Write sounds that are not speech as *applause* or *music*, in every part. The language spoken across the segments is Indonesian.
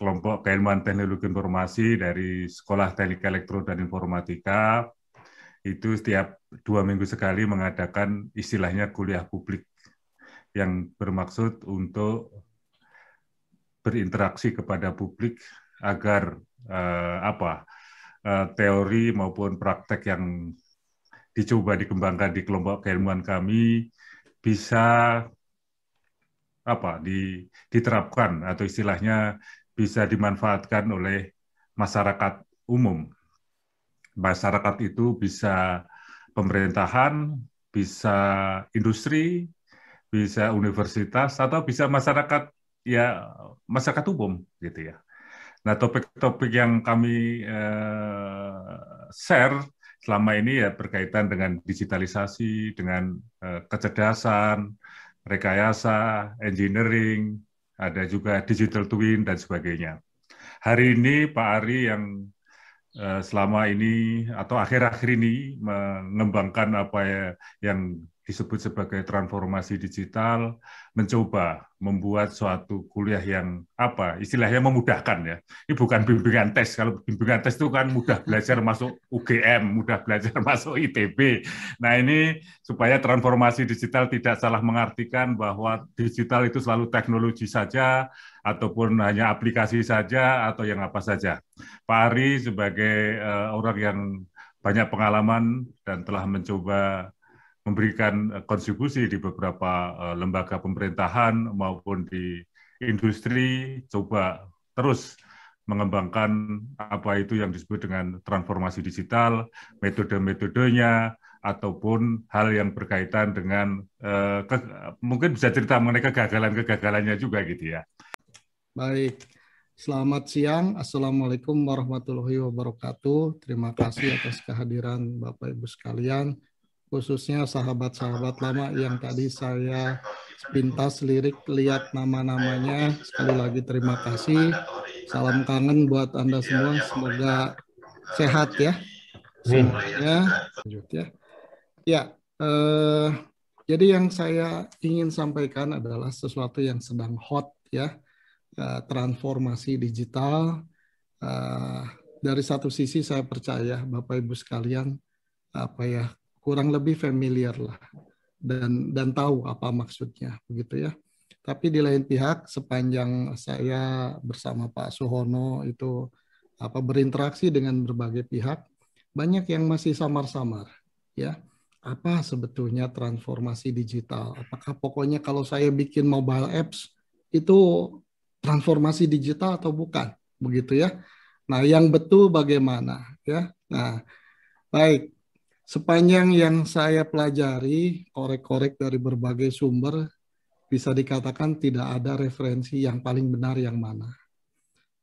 kelompok keilmuan teknologi informasi dari Sekolah Teknik Elektro dan Informatika itu setiap dua minggu sekali mengadakan istilahnya kuliah publik yang bermaksud untuk berinteraksi kepada publik agar eh, apa eh, teori maupun praktek yang dicoba dikembangkan di kelompok keilmuan kami bisa apa diterapkan atau istilahnya bisa dimanfaatkan oleh masyarakat umum. Masyarakat itu bisa pemerintahan, bisa industri, bisa universitas atau bisa masyarakat ya masyarakat umum gitu ya. Nah topik-topik yang kami eh, share selama ini ya berkaitan dengan digitalisasi, dengan eh, kecerdasan, rekayasa, engineering, ada juga digital twin dan sebagainya. Hari ini Pak Ari yang eh, selama ini atau akhir-akhir ini mengembangkan apa ya yang disebut sebagai transformasi digital, mencoba membuat suatu kuliah yang apa istilahnya memudahkan ya. Ini bukan bimbingan tes. Kalau bimbingan tes itu kan mudah belajar masuk UGM, mudah belajar *laughs* masuk ITB. Nah ini supaya transformasi digital tidak salah mengartikan bahwa digital itu selalu teknologi saja ataupun hanya aplikasi saja atau yang apa saja. Pak Ari sebagai eh, orang yang banyak pengalaman dan telah mencoba memberikan eh, kontribusi di beberapa eh, lembaga pemerintahan maupun di industri coba terus mengembangkan apa itu yang disebut dengan transformasi digital, metode-metodenya ataupun hal yang berkaitan dengan eh, ke, mungkin bisa cerita mengenai kegagalan-kegagalannya juga gitu ya. Baik. Selamat siang. Assalamualaikum warahmatullahi wabarakatuh. Terima kasih atas kehadiran Bapak Ibu sekalian khususnya sahabat-sahabat lama yang tadi saya pintas lirik lihat nama-namanya. Sekali lagi terima kasih. Salam kangen buat Anda semua. Semoga sehat ya. Semuanya. Lanjut ya. Ya, eh, jadi yang saya ingin sampaikan adalah sesuatu yang sedang hot ya. Eh, transformasi digital. Eh, dari satu sisi saya percaya Bapak Ibu sekalian apa ya kurang lebih familiar lah dan dan tahu apa maksudnya begitu ya. Tapi di lain pihak sepanjang saya bersama Pak Suhono itu apa berinteraksi dengan berbagai pihak banyak yang masih samar-samar ya. Apa sebetulnya transformasi digital? Apakah pokoknya kalau saya bikin mobile apps itu transformasi digital atau bukan? Begitu ya. Nah, yang betul bagaimana ya? Nah, baik sepanjang yang saya pelajari, korek-korek dari berbagai sumber, bisa dikatakan tidak ada referensi yang paling benar yang mana.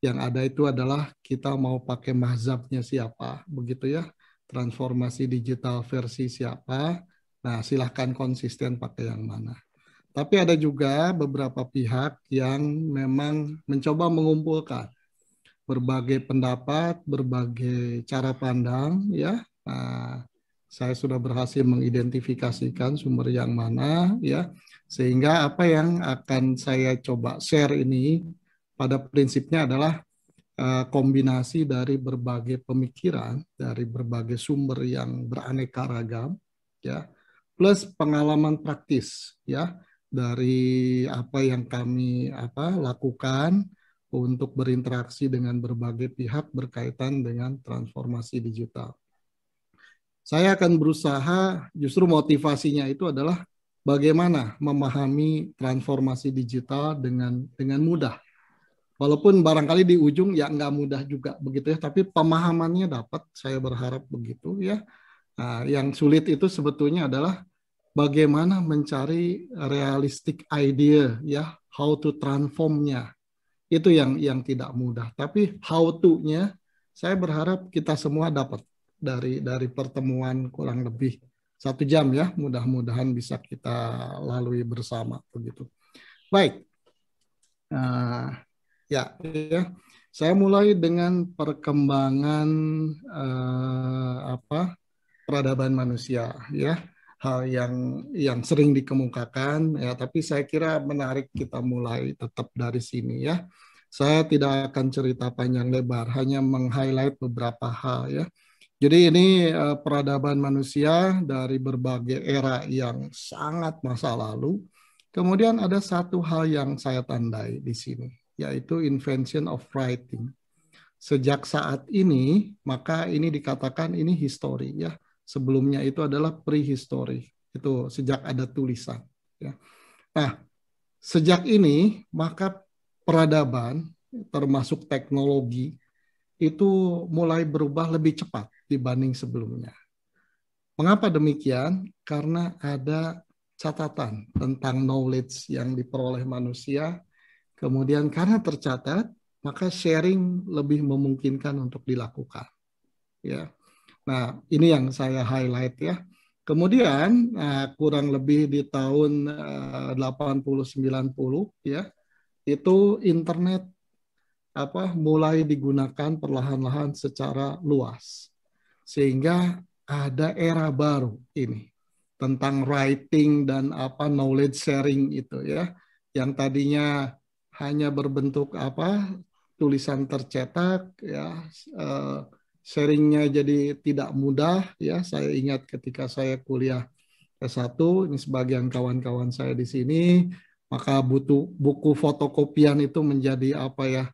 Yang ada itu adalah kita mau pakai mazhabnya siapa, begitu ya. Transformasi digital versi siapa, nah silahkan konsisten pakai yang mana. Tapi ada juga beberapa pihak yang memang mencoba mengumpulkan berbagai pendapat, berbagai cara pandang, ya. Nah, saya sudah berhasil mengidentifikasikan sumber yang mana ya sehingga apa yang akan saya coba share ini pada prinsipnya adalah eh, kombinasi dari berbagai pemikiran dari berbagai sumber yang beraneka ragam ya plus pengalaman praktis ya dari apa yang kami apa lakukan untuk berinteraksi dengan berbagai pihak berkaitan dengan transformasi digital. Saya akan berusaha justru motivasinya itu adalah bagaimana memahami transformasi digital dengan dengan mudah. Walaupun barangkali di ujung ya nggak mudah juga begitu ya, tapi pemahamannya dapat. Saya berharap begitu ya. Nah, yang sulit itu sebetulnya adalah bagaimana mencari realistic idea ya how to transformnya itu yang yang tidak mudah tapi how to nya saya berharap kita semua dapat dari dari pertemuan kurang lebih satu jam ya. Mudah-mudahan bisa kita lalui bersama begitu. Baik. Uh, ya, ya. Saya mulai dengan perkembangan uh, apa peradaban manusia ya hal yang yang sering dikemukakan ya tapi saya kira menarik kita mulai tetap dari sini ya saya tidak akan cerita panjang lebar hanya meng-highlight beberapa hal ya jadi ini uh, peradaban manusia dari berbagai era yang sangat masa lalu. Kemudian ada satu hal yang saya tandai di sini, yaitu invention of writing. Sejak saat ini, maka ini dikatakan ini history ya. Sebelumnya itu adalah prehistory. Itu sejak ada tulisan ya. Nah, sejak ini maka peradaban termasuk teknologi itu mulai berubah lebih cepat dibanding sebelumnya. Mengapa demikian? Karena ada catatan tentang knowledge yang diperoleh manusia. Kemudian karena tercatat, maka sharing lebih memungkinkan untuk dilakukan. Ya. Nah, ini yang saya highlight ya. Kemudian eh, kurang lebih di tahun 80-90 eh, ya, itu internet apa mulai digunakan perlahan-lahan secara luas. Sehingga ada era baru ini tentang writing dan apa knowledge sharing itu ya yang tadinya hanya berbentuk apa tulisan tercetak ya eh, sharingnya jadi tidak mudah ya saya ingat ketika saya kuliah S1 ini sebagian kawan-kawan saya di sini maka butuh buku fotokopian itu menjadi apa ya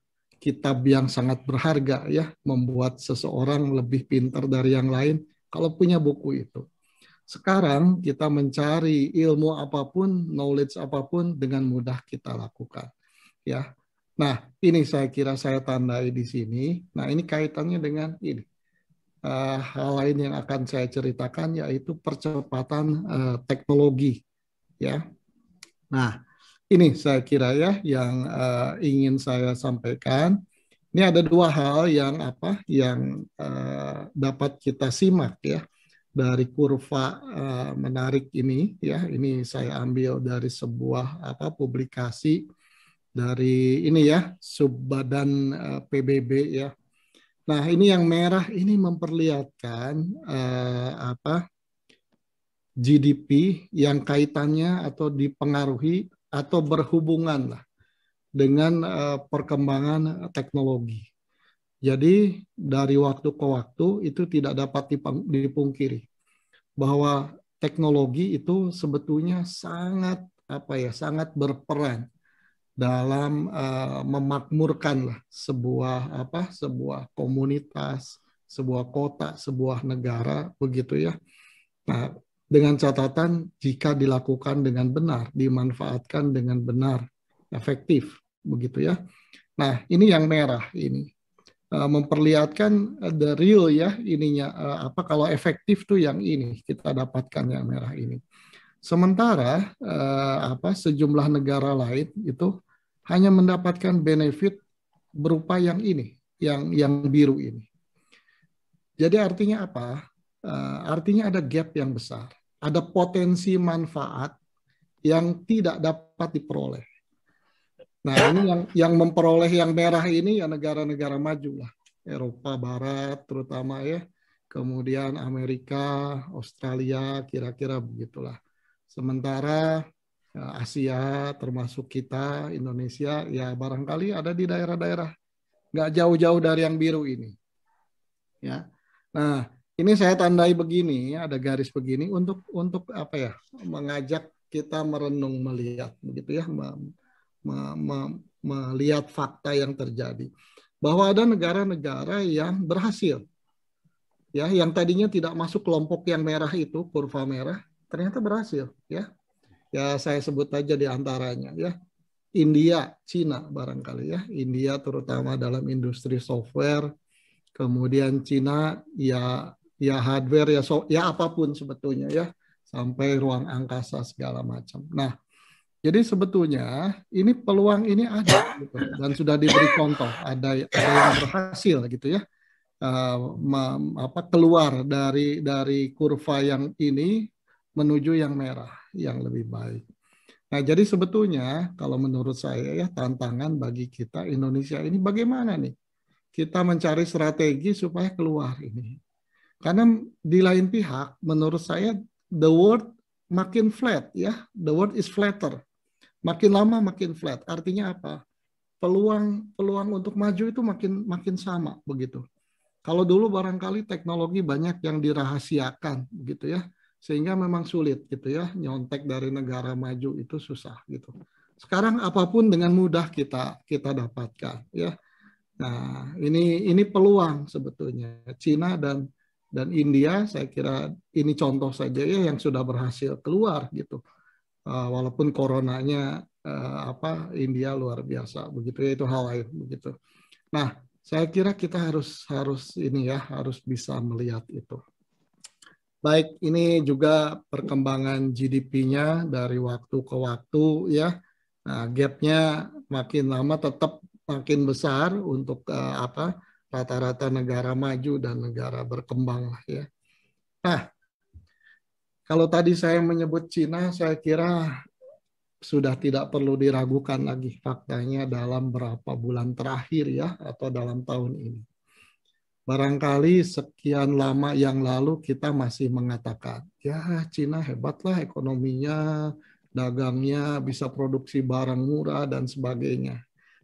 kitab yang sangat berharga ya, membuat seseorang lebih pintar dari yang lain kalau punya buku itu. Sekarang kita mencari ilmu apapun, knowledge apapun dengan mudah kita lakukan. Ya. Nah, ini saya kira saya tandai di sini. Nah, ini kaitannya dengan ini. Uh, hal lain yang akan saya ceritakan yaitu percepatan uh, teknologi ya. Nah, ini saya kira ya yang uh, ingin saya sampaikan. Ini ada dua hal yang apa yang uh, dapat kita simak ya dari kurva uh, menarik ini ya. Ini saya ambil dari sebuah apa publikasi dari ini ya subbadan uh, PBB ya. Nah, ini yang merah ini memperlihatkan uh, apa GDP yang kaitannya atau dipengaruhi atau berhubungan dengan eh, perkembangan teknologi. Jadi dari waktu ke waktu itu tidak dapat dipungkiri bahwa teknologi itu sebetulnya sangat apa ya sangat berperan dalam uh, eh, memakmurkan sebuah apa sebuah komunitas, sebuah kota, sebuah negara begitu ya. Nah, dengan catatan jika dilakukan dengan benar, dimanfaatkan dengan benar, efektif, begitu ya. Nah, ini yang merah ini eh, memperlihatkan eh, the real ya ininya eh, apa kalau efektif tuh yang ini kita dapatkan yang merah ini. Sementara apa sejumlah negara lain itu hanya mendapatkan benefit berupa yang ini, yang yang biru ini. Jadi artinya apa? Eh, artinya ada gap yang besar, ada potensi manfaat yang tidak dapat diperoleh. Nah ini yang yang memperoleh yang merah ini ya negara-negara maju lah, Eropa Barat terutama ya, kemudian Amerika, Australia kira-kira begitulah. Sementara eh, Asia termasuk kita Indonesia ya barangkali ada di daerah-daerah nggak jauh-jauh dari yang biru ini. Ya, nah ini saya tandai begini, ada garis begini untuk untuk apa ya? Mengajak kita merenung melihat begitu ya, me, me, me, melihat fakta yang terjadi bahwa ada negara-negara yang berhasil ya yang tadinya tidak masuk kelompok yang merah itu kurva merah ternyata berhasil ya ya saya sebut aja di antaranya ya India Cina barangkali ya India terutama dalam industri software kemudian Cina ya ya hardware ya so ya apapun sebetulnya ya sampai ruang angkasa segala macam. Nah, jadi sebetulnya ini peluang ini ada gitu, dan sudah diberi contoh ada ada yang berhasil gitu ya uh, me, apa keluar dari dari kurva yang ini menuju yang merah yang lebih baik. Nah jadi sebetulnya kalau menurut saya ya tantangan bagi kita Indonesia ini bagaimana nih kita mencari strategi supaya keluar ini karena di lain pihak, menurut saya the world makin flat ya, the world is flatter. Makin lama makin flat. Artinya apa? Peluang peluang untuk maju itu makin makin sama begitu. Kalau dulu barangkali teknologi banyak yang dirahasiakan gitu ya, sehingga memang sulit gitu ya nyontek dari negara maju itu susah gitu. Sekarang apapun dengan mudah kita kita dapatkan ya. Nah, ini ini peluang sebetulnya Cina dan dan India saya kira ini contoh saja ya yang sudah berhasil keluar gitu uh, walaupun coronanya uh, apa India luar biasa begitu ya itu Hawaii begitu nah saya kira kita harus harus ini ya harus bisa melihat itu baik ini juga perkembangan GDP-nya dari waktu ke waktu ya nah, gapnya makin lama tetap makin besar untuk uh, apa rata-rata negara maju dan negara berkembang lah ya. Nah, kalau tadi saya menyebut Cina, saya kira sudah tidak perlu diragukan lagi faktanya dalam berapa bulan terakhir ya atau dalam tahun ini. Barangkali sekian lama yang lalu kita masih mengatakan, ya Cina hebatlah ekonominya, dagangnya, bisa produksi barang murah dan sebagainya.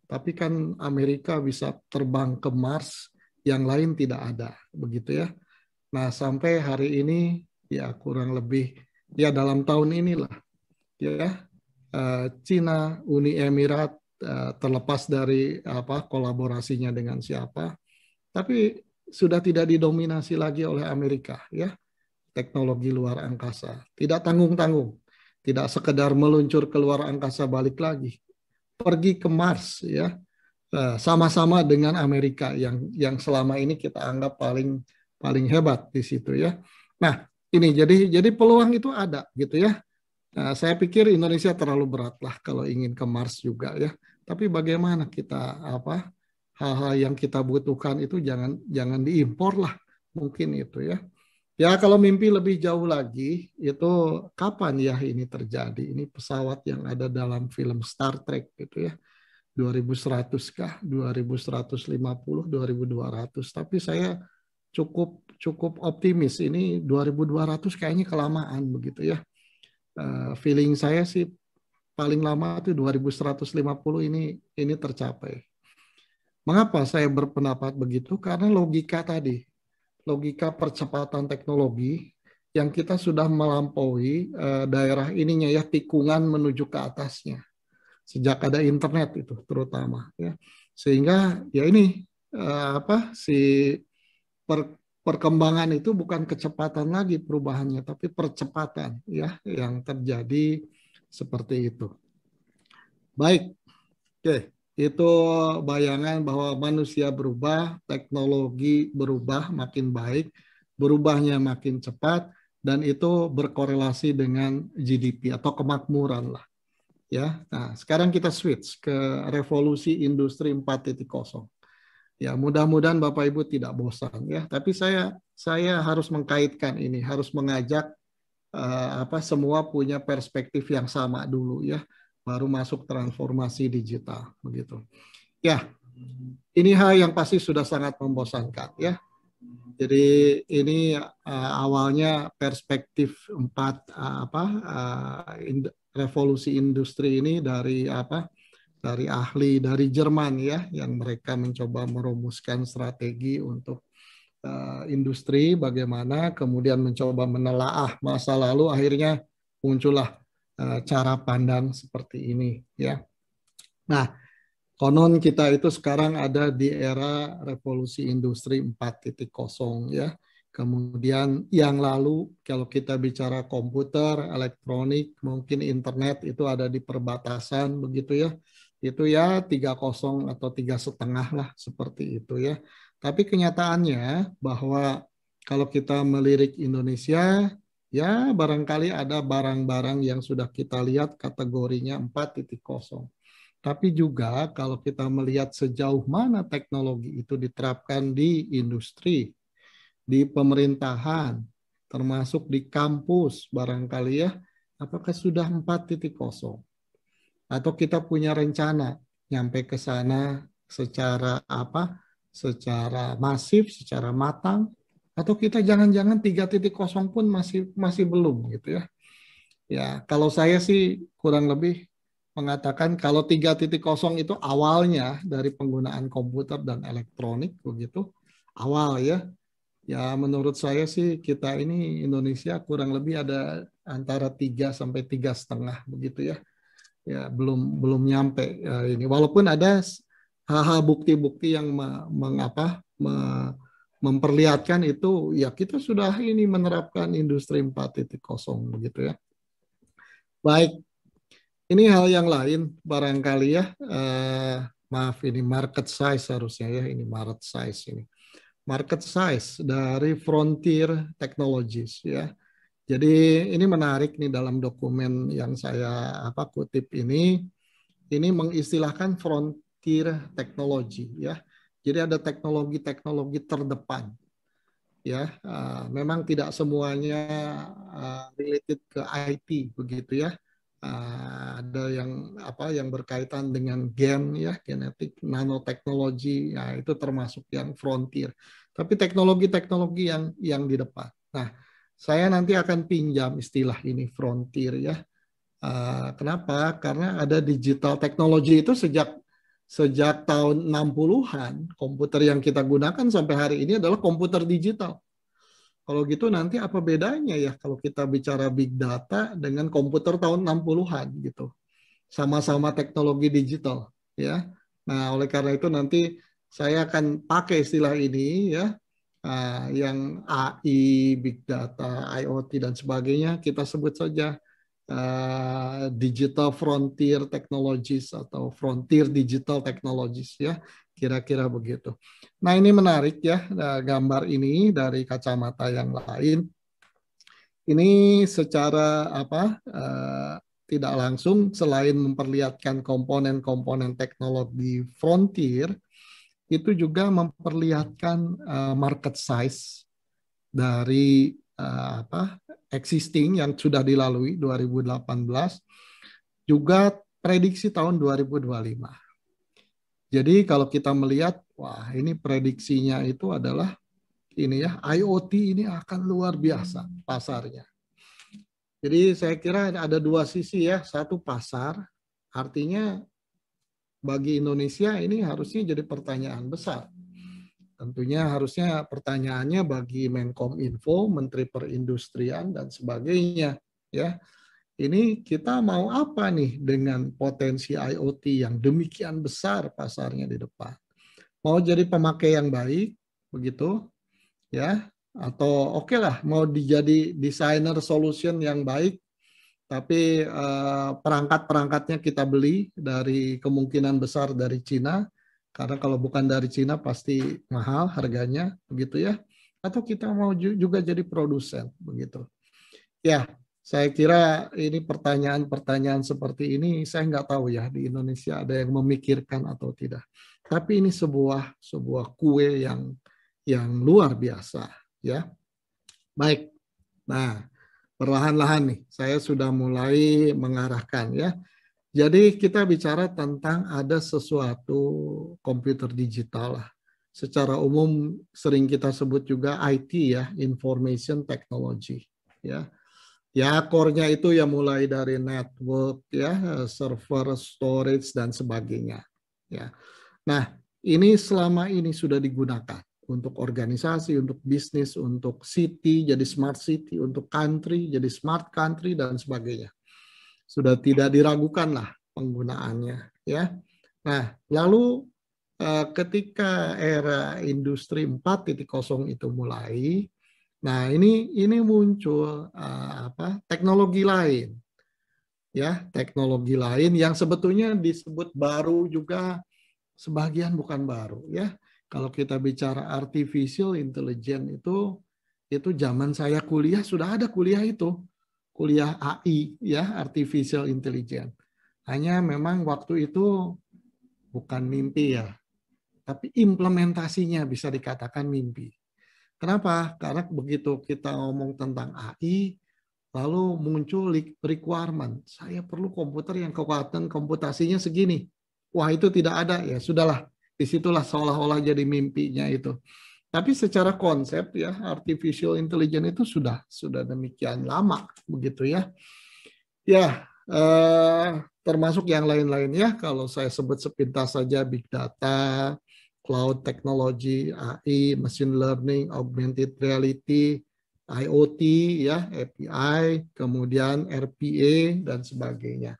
Tapi kan Amerika bisa terbang ke Mars, yang lain tidak ada, begitu ya. Nah, sampai hari ini ya kurang lebih ya dalam tahun inilah ya eh, Cina, Uni Emirat eh, terlepas dari apa kolaborasinya dengan siapa, tapi sudah tidak didominasi lagi oleh Amerika ya teknologi luar angkasa. Tidak tanggung-tanggung, tidak sekedar meluncur ke luar angkasa balik lagi, pergi ke Mars ya eh, sama-sama dengan Amerika yang yang selama ini kita anggap paling paling hebat di situ ya. Nah ini jadi jadi peluang itu ada gitu ya. Nah, saya pikir Indonesia terlalu berat lah kalau ingin ke Mars juga ya. Tapi bagaimana kita apa hal-hal yang kita butuhkan itu jangan jangan diimpor lah mungkin itu ya. Ya kalau mimpi lebih jauh lagi itu kapan ya ini terjadi? Ini pesawat yang ada dalam film Star Trek gitu ya. 2100 kah? 2150, 2200. Tapi saya cukup cukup optimis ini 2200 kayaknya kelamaan begitu ya. Uh, feeling saya sih paling lama itu 2150 ini ini tercapai. Mengapa saya berpendapat begitu? Karena logika tadi logika percepatan teknologi yang kita sudah melampaui uh, daerah ininya ya tikungan menuju ke atasnya sejak ada internet itu terutama ya sehingga ya ini uh, apa si per, perkembangan itu bukan kecepatan lagi perubahannya tapi percepatan ya yang terjadi seperti itu baik oke okay itu bayangan bahwa manusia berubah, teknologi berubah makin baik, berubahnya makin cepat, dan itu berkorelasi dengan GDP atau kemakmuran lah. Ya, nah sekarang kita switch ke revolusi industri 4.0. Ya, mudah-mudahan Bapak Ibu tidak bosan ya. Tapi saya saya harus mengkaitkan ini, harus mengajak uh, apa semua punya perspektif yang sama dulu ya baru masuk transformasi digital begitu. Ya, ini hal yang pasti sudah sangat membosankan ya. Jadi ini uh, awalnya perspektif empat uh, apa uh, eh, in, revolusi industri ini dari apa dari ahli dari Jerman ya yang mereka mencoba merumuskan strategi untuk uh, industri bagaimana kemudian mencoba menelaah masa lalu akhirnya muncullah Eh, cara pandang seperti ini ya. Nah, konon kita itu sekarang ada di era revolusi industri 4.0 ya. Kemudian yang lalu kalau kita bicara komputer, elektronik, mungkin internet itu ada di perbatasan begitu ya. Itu ya 30 atau tiga setengah lah seperti itu ya. Tapi kenyataannya bahwa kalau kita melirik Indonesia, Ya, barangkali ada barang-barang yang sudah kita lihat kategorinya 4.0. Tapi juga kalau kita melihat sejauh mana teknologi itu diterapkan di industri, di pemerintahan, termasuk di kampus barangkali ya, apakah sudah 4.0? Atau kita punya rencana nyampe ke sana secara apa? Secara masif, secara matang atau kita jangan-jangan tiga titik kosong pun masih masih belum gitu ya. Ya, kalau saya sih kurang lebih mengatakan kalau tiga titik kosong itu awalnya dari penggunaan komputer dan elektronik begitu. Awal ya. Ya menurut saya sih kita ini Indonesia kurang lebih ada antara tiga sampai tiga setengah begitu ya. Ya belum belum nyampe ya, ini walaupun ada hal-hal bukti-bukti yang mengapa me memperlihatkan itu ya kita sudah ini menerapkan industri 4.0 begitu ya. Baik, ini hal yang lain barangkali ya. Eh, maaf ini market size harusnya ya ini market size ini. Market size dari Frontier Technologies ya. Jadi ini menarik nih dalam dokumen yang saya apa kutip ini ini mengistilahkan frontier technology ya jadi ada teknologi-teknologi terdepan. Ya, uh, memang tidak semuanya uh, related ke IT begitu ya. Uh, ada yang apa yang berkaitan dengan gen ya genetik nanoteknologi ya itu termasuk yang frontier tapi teknologi-teknologi yang yang di depan nah saya nanti akan pinjam istilah ini frontier ya uh, kenapa karena ada digital teknologi itu sejak sejak tahun 60-an, komputer yang kita gunakan sampai hari ini adalah komputer digital. Kalau gitu nanti apa bedanya ya kalau kita bicara big data dengan komputer tahun 60-an gitu. Sama-sama teknologi digital ya. Nah, oleh karena itu nanti saya akan pakai istilah ini ya. Ah, yang AI, big data, IoT dan sebagainya kita sebut saja uh, digital frontier technologies atau frontier digital technologies ya kira-kira begitu. Nah ini menarik ya eh, gambar ini dari kacamata yang lain. Ini secara apa uh, tidak langsung selain memperlihatkan komponen-komponen teknologi frontier itu juga memperlihatkan uh, market size dari Eh, apa existing yang sudah dilalui 2018 juga prediksi tahun 2025. Jadi kalau kita melihat wah ini prediksinya itu adalah ini ya IoT ini akan luar biasa pasarnya. Jadi saya kira ada dua sisi ya, satu pasar artinya bagi Indonesia ini harusnya jadi pertanyaan besar Tentunya harusnya pertanyaannya bagi Menkom Info, Menteri Perindustrian dan sebagainya, ya. Ini kita mau apa nih dengan potensi IoT yang demikian besar pasarnya di depan? Mau jadi pemakai yang baik, begitu, ya? Atau oke okay lah, mau dijadi desainer solution yang baik, tapi eh, perangkat-perangkatnya kita beli dari kemungkinan besar dari Cina, karena kalau bukan dari Cina pasti mahal harganya, begitu ya. Atau kita mau juga jadi produsen, begitu. Ya, saya kira ini pertanyaan-pertanyaan seperti ini saya nggak tahu ya di Indonesia ada yang memikirkan atau tidak. Tapi ini sebuah sebuah kue yang yang luar biasa ya. Baik. Nah, perlahan-lahan nih saya sudah mulai mengarahkan ya. Jadi kita bicara tentang ada sesuatu komputer digital lah. Secara umum sering kita sebut juga IT ya, information technology ya. Ya, core-nya itu ya mulai dari network ya, server, storage dan sebagainya ya. Nah, ini selama ini sudah digunakan untuk organisasi, untuk bisnis, untuk city jadi smart city, untuk country jadi smart country dan sebagainya sudah tidak diragukan lah penggunaannya ya. Nah, lalu eh, ketika era industri 4.0 itu mulai, nah ini ini muncul eh, apa teknologi lain ya teknologi lain yang sebetulnya disebut baru juga sebagian bukan baru ya kalau kita bicara artificial intelligence itu itu zaman saya kuliah sudah ada kuliah itu kuliah AI ya artificial intelligence. Hanya memang waktu itu bukan mimpi ya, tapi implementasinya bisa dikatakan mimpi. Kenapa? Karena begitu kita ngomong tentang AI, lalu muncul requirement. Saya perlu komputer yang kekuatan komputasinya segini. Wah itu tidak ada ya, sudahlah. Disitulah seolah-olah jadi mimpinya itu. Tapi secara konsep ya artificial intelligence itu sudah sudah demikian lama begitu ya. Ya eh, termasuk yang lain lain ya. kalau saya sebut sepintas saja big data, cloud technology, AI, machine learning, augmented reality, IoT ya, API, kemudian RPA dan sebagainya.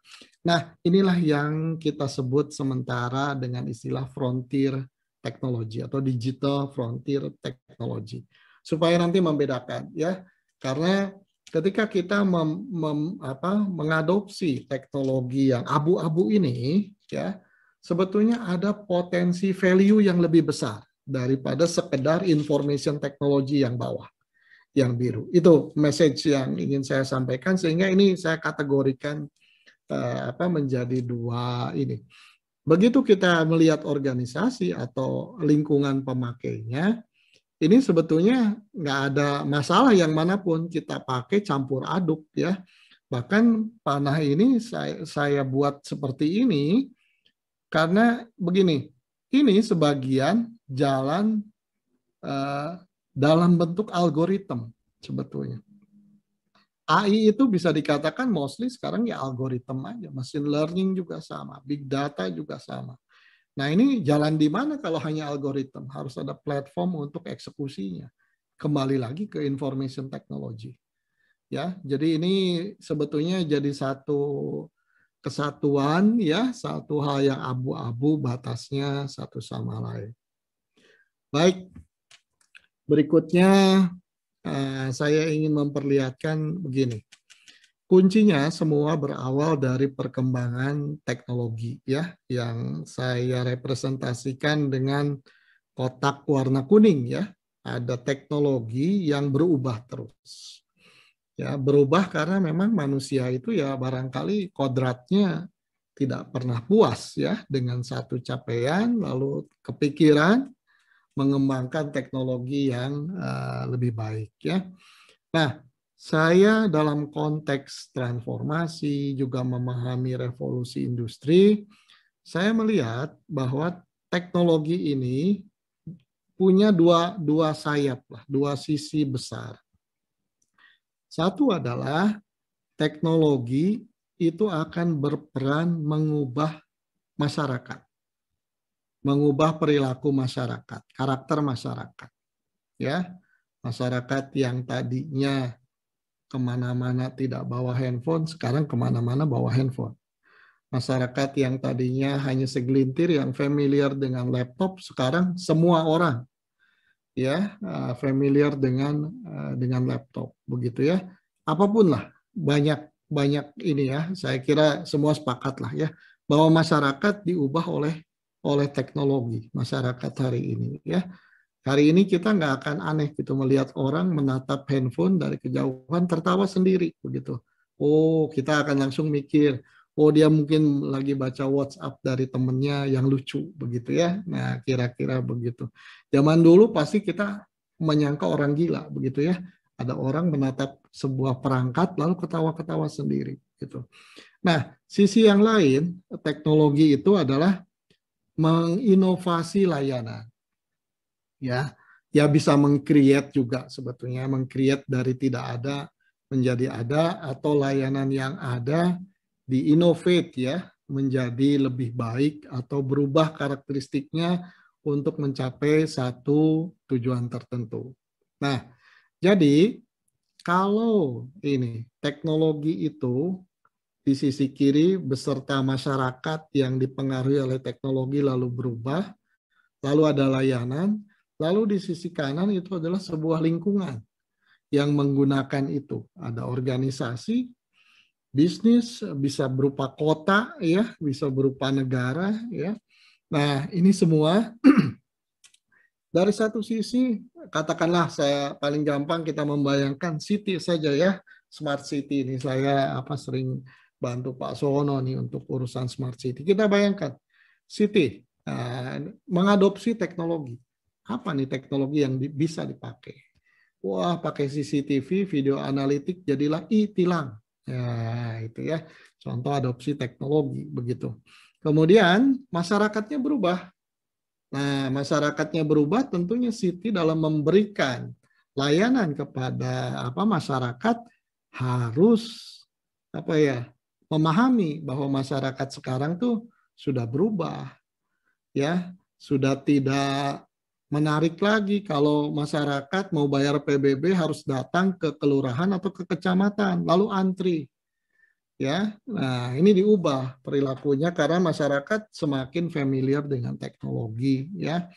Nah, inilah yang kita sebut sementara dengan istilah frontier Teknologi atau digital frontier teknologi supaya nanti membedakan ya karena ketika kita mem, mem, apa, mengadopsi teknologi yang abu-abu ini ya sebetulnya ada potensi value yang lebih besar daripada sekedar information technology yang bawah yang biru itu message yang ingin saya sampaikan sehingga ini saya kategorikan uh, apa menjadi dua ini Begitu kita melihat organisasi atau lingkungan pemakainya, ini sebetulnya nggak ada masalah yang manapun kita pakai campur aduk ya. Bahkan panah ini saya, saya buat seperti ini karena begini, ini sebagian jalan uh, dalam bentuk algoritma sebetulnya. AI itu bisa dikatakan mostly sekarang ya algoritma aja, machine learning juga sama, big data juga sama. Nah ini jalan di mana kalau hanya algoritma? Harus ada platform untuk eksekusinya. Kembali lagi ke information technology. Ya, jadi ini sebetulnya jadi satu kesatuan ya, satu hal yang abu-abu batasnya satu sama lain. Baik, berikutnya Eh, saya ingin memperlihatkan begini. Kuncinya semua berawal dari perkembangan teknologi ya yang saya representasikan dengan kotak warna kuning ya. Ada teknologi yang berubah terus. Ya, berubah karena memang manusia itu ya barangkali kodratnya tidak pernah puas ya dengan satu capaian lalu kepikiran mengembangkan teknologi yang uh, lebih baik ya. Nah, saya dalam konteks transformasi juga memahami revolusi industri, saya melihat bahwa teknologi ini punya dua dua sayap lah, dua sisi besar. Satu adalah teknologi itu akan berperan mengubah masyarakat mengubah perilaku masyarakat, karakter masyarakat. Ya, masyarakat yang tadinya kemana-mana tidak bawa handphone, sekarang kemana-mana bawa handphone. Masyarakat yang tadinya hanya segelintir yang familiar dengan laptop, sekarang semua orang ya eh, familiar dengan eh, dengan laptop, begitu ya. Apapun lah, banyak banyak ini ya. Saya kira semua sepakat lah ya bahwa masyarakat diubah oleh oleh teknologi masyarakat hari ini ya. Hari ini kita nggak akan aneh gitu melihat orang menatap handphone dari kejauhan tertawa sendiri begitu. Oh, kita akan langsung mikir, oh dia mungkin lagi baca WhatsApp dari temennya yang lucu begitu ya. Nah, kira-kira begitu. Zaman dulu pasti kita menyangka orang gila begitu ya. Ada orang menatap sebuah perangkat lalu ketawa-ketawa sendiri gitu. Nah, sisi yang lain teknologi itu adalah menginovasi layanan. Ya, ya bisa mengkreat juga sebetulnya, mengkreat dari tidak ada menjadi ada atau layanan yang ada diinovate ya menjadi lebih baik atau berubah karakteristiknya untuk mencapai satu tujuan tertentu. Nah, jadi kalau ini teknologi itu di sisi kiri beserta masyarakat yang dipengaruhi oleh teknologi lalu berubah, lalu ada layanan, lalu di sisi kanan itu adalah sebuah lingkungan yang menggunakan itu. Ada organisasi, bisnis, bisa berupa kota ya, bisa berupa negara ya. Nah, ini semua *clears throat* dari satu sisi katakanlah saya paling gampang kita membayangkan city saja ya, smart city ini saya apa sering bantu Pak Sono nih untuk urusan smart city. Kita bayangkan city uh, eh, mengadopsi teknologi. Apa nih teknologi yang di, bisa dipakai? Wah, pakai CCTV, video analitik jadilah e-tilang. Ya, itu ya. Contoh adopsi teknologi begitu. Kemudian masyarakatnya berubah. Nah, masyarakatnya berubah tentunya city dalam memberikan layanan kepada apa masyarakat harus apa ya memahami bahwa masyarakat sekarang tuh sudah berubah. Ya, sudah tidak menarik lagi kalau masyarakat mau bayar PBB harus datang ke kelurahan atau ke kecamatan lalu antri. Ya. Nah, ini diubah perilakunya karena masyarakat semakin familiar dengan teknologi ya.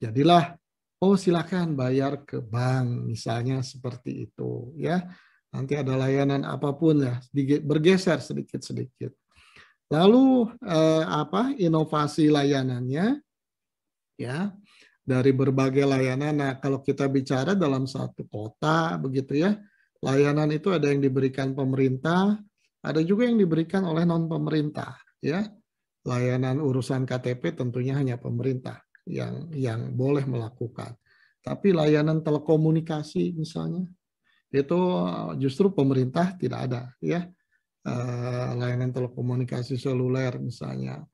Jadilah oh silakan bayar ke bank misalnya seperti itu ya. Nanti ada layanan apapun ya sedikit bergeser sedikit-sedikit. Lalu eh, apa inovasi layanannya? Ya, dari berbagai layanan. Nah, kalau kita bicara dalam satu kota begitu ya, layanan itu ada yang diberikan pemerintah, ada juga yang diberikan oleh non pemerintah, ya. Layanan urusan KTP tentunya hanya pemerintah yang yang boleh melakukan. Tapi layanan telekomunikasi misalnya itu justru pemerintah tidak ada ya eh, layanan telekomunikasi seluler misalnya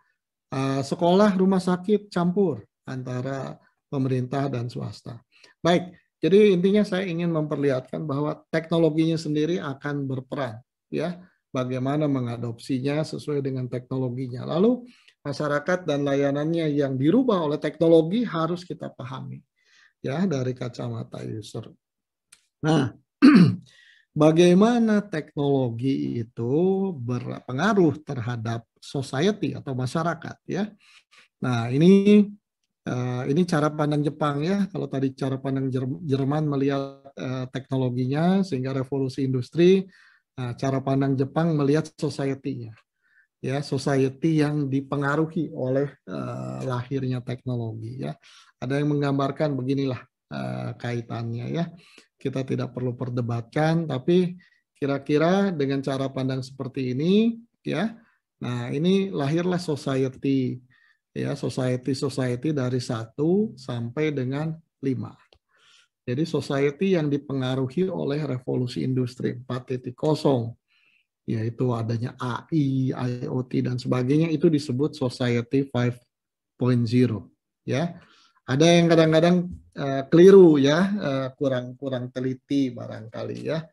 eh, sekolah rumah sakit campur antara pemerintah dan swasta baik jadi intinya saya ingin memperlihatkan bahwa teknologinya sendiri akan berperan ya bagaimana mengadopsinya sesuai dengan teknologinya lalu masyarakat dan layanannya yang dirubah oleh teknologi harus kita pahami ya dari kacamata user nah *clears throat* bagaimana teknologi itu berpengaruh terhadap society atau masyarakat ya. Nah, ini uh, ini cara pandang Jepang ya. Kalau tadi cara pandang Jerman melihat uh, teknologinya sehingga revolusi industri, uh, cara pandang Jepang melihat society-nya. Ya, society yang dipengaruhi oleh uh, lahirnya teknologi ya. Ada yang menggambarkan beginilah uh, kaitannya ya kita tidak perlu perdebatkan, tapi kira-kira dengan cara pandang seperti ini, ya, nah ini lahirlah society, ya, society society dari satu sampai dengan lima. Jadi society yang dipengaruhi oleh revolusi industri 4.0 yaitu adanya AI, IoT dan sebagainya itu disebut society 5.0 ya ada yang kadang-kadang uh, keliru ya, uh, kurang kurang teliti barangkali ya.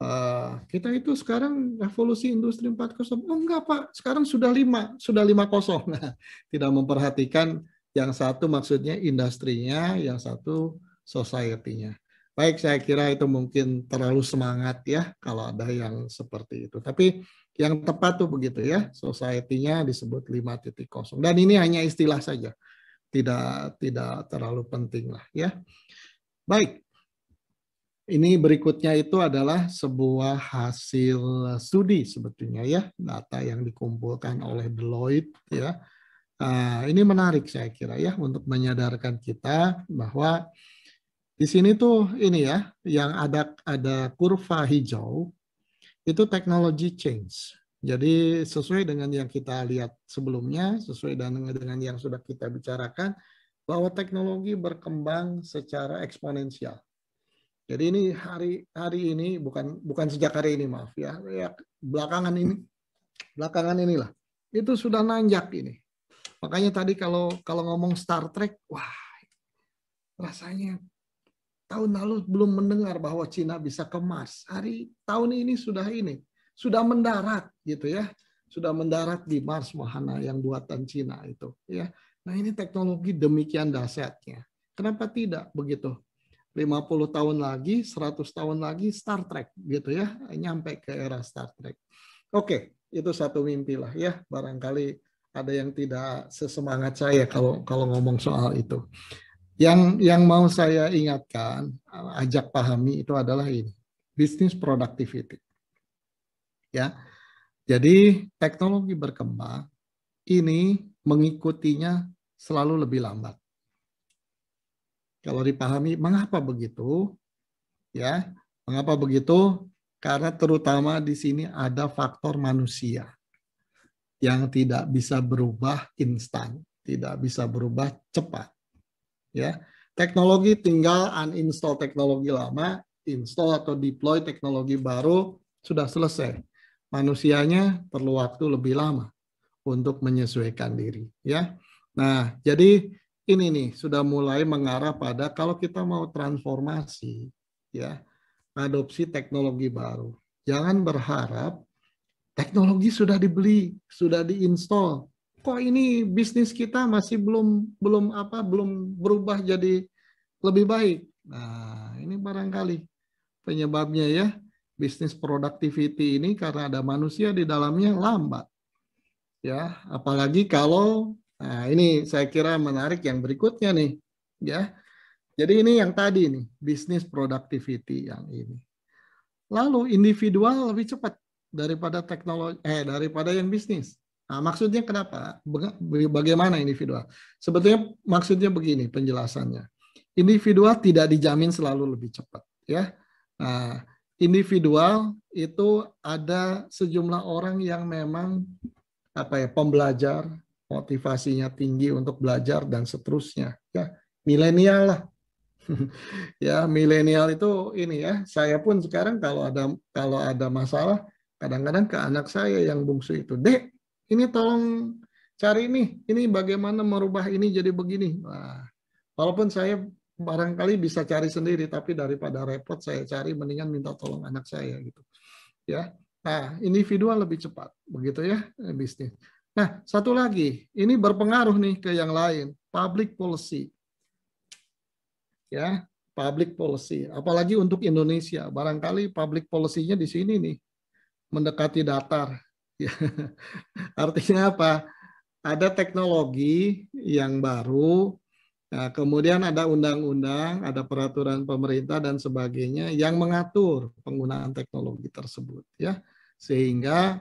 Uh, kita itu sekarang revolusi industri 4.0. Oh enggak Pak, sekarang sudah lima, sudah lima kosong. Nah, tidak memperhatikan yang satu maksudnya industrinya, yang satu society-nya. Baik, saya kira itu mungkin terlalu semangat ya kalau ada yang seperti itu. Tapi yang tepat tuh begitu ya, society-nya disebut 5.0. Dan ini hanya istilah saja tidak tidak terlalu penting lah ya. Baik. Ini berikutnya itu adalah sebuah hasil studi sebetulnya ya, data yang dikumpulkan oleh Deloitte ya. Uh, ini menarik saya kira ya untuk menyadarkan kita bahwa di sini tuh ini ya yang ada ada kurva hijau itu teknologi change jadi sesuai dengan yang kita lihat sebelumnya, sesuai dengan yang sudah kita bicarakan, bahwa teknologi berkembang secara eksponensial. Jadi ini hari hari ini bukan bukan sejak hari ini maaf ya, ya belakangan ini belakangan inilah itu sudah nanjak ini. Makanya tadi kalau kalau ngomong Star Trek, wah rasanya tahun lalu belum mendengar bahwa Cina bisa ke Mars. Hari tahun ini sudah ini sudah mendarat gitu ya sudah mendarat di Mars Wahana yang buatan Cina itu ya nah ini teknologi demikian dahsyatnya kenapa tidak begitu 50 tahun lagi 100 tahun lagi Star Trek gitu ya nyampe ke era Star Trek oke itu satu mimpi lah ya barangkali ada yang tidak sesemangat saya kalau kalau ngomong soal itu yang yang mau saya ingatkan ajak pahami itu adalah ini bisnis productivity ya. Jadi teknologi berkembang ini mengikutinya selalu lebih lambat. Kalau dipahami mengapa begitu, ya, mengapa begitu? Karena terutama di sini ada faktor manusia yang tidak bisa berubah instan, tidak bisa berubah cepat. Ya, teknologi tinggal uninstall teknologi lama, install atau deploy teknologi baru sudah selesai manusianya perlu waktu lebih lama untuk menyesuaikan diri ya. Nah, jadi ini nih sudah mulai mengarah pada kalau kita mau transformasi ya, adopsi teknologi baru. Jangan berharap teknologi sudah dibeli, sudah diinstal. Kok ini bisnis kita masih belum belum apa belum berubah jadi lebih baik. Nah, ini barangkali penyebabnya ya bisnis productivity ini karena ada manusia di dalamnya lambat. Ya, apalagi kalau nah ini saya kira menarik yang berikutnya nih, ya. Jadi ini yang tadi nih, bisnis productivity yang ini. Lalu individual lebih cepat daripada teknologi eh daripada yang bisnis. Nah, maksudnya kenapa? Bagaimana individual? Sebetulnya maksudnya begini penjelasannya. Individual tidak dijamin selalu lebih cepat, ya. Nah, individual itu ada sejumlah orang yang memang apa ya pembelajar motivasinya tinggi untuk belajar dan seterusnya ya milenial lah *laughs* ya milenial itu ini ya saya pun sekarang kalau ada kalau ada masalah kadang-kadang ke anak saya yang bungsu itu dek ini tolong cari ini ini bagaimana merubah ini jadi begini nah, walaupun saya barangkali bisa cari sendiri tapi daripada repot saya cari mendingan minta tolong anak saya gitu ya nah individual lebih cepat begitu ya eh, bisnis nah satu lagi ini berpengaruh nih ke yang lain public policy ya public policy apalagi untuk Indonesia barangkali public policy-nya di sini nih mendekati datar *laughs* ya. artinya apa ada teknologi yang baru Nah, kemudian ada undang-undang, ada peraturan pemerintah dan sebagainya yang mengatur penggunaan teknologi tersebut ya. Sehingga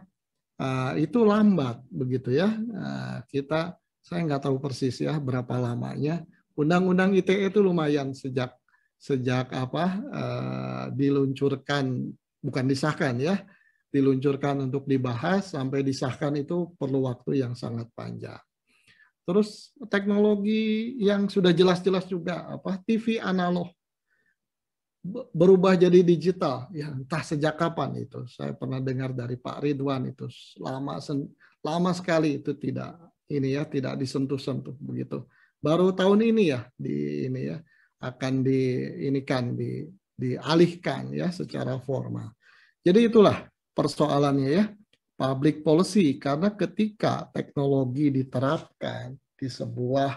uh, itu lambat begitu ya. Uh, kita saya nggak tahu persis ya berapa lamanya. Undang-undang ITE itu lumayan sejak sejak apa uh, diluncurkan bukan disahkan ya, diluncurkan untuk dibahas sampai disahkan itu perlu waktu yang sangat panjang. Terus teknologi yang sudah jelas-jelas juga apa TV analog berubah jadi digital ya entah sejak kapan itu saya pernah dengar dari Pak Ridwan itu lama sen lama sekali itu tidak ini ya tidak disentuh-sentuh begitu baru tahun ini ya di ini ya akan di ini kan di dialihkan ya secara formal jadi itulah persoalannya ya public policy karena ketika teknologi diterapkan di sebuah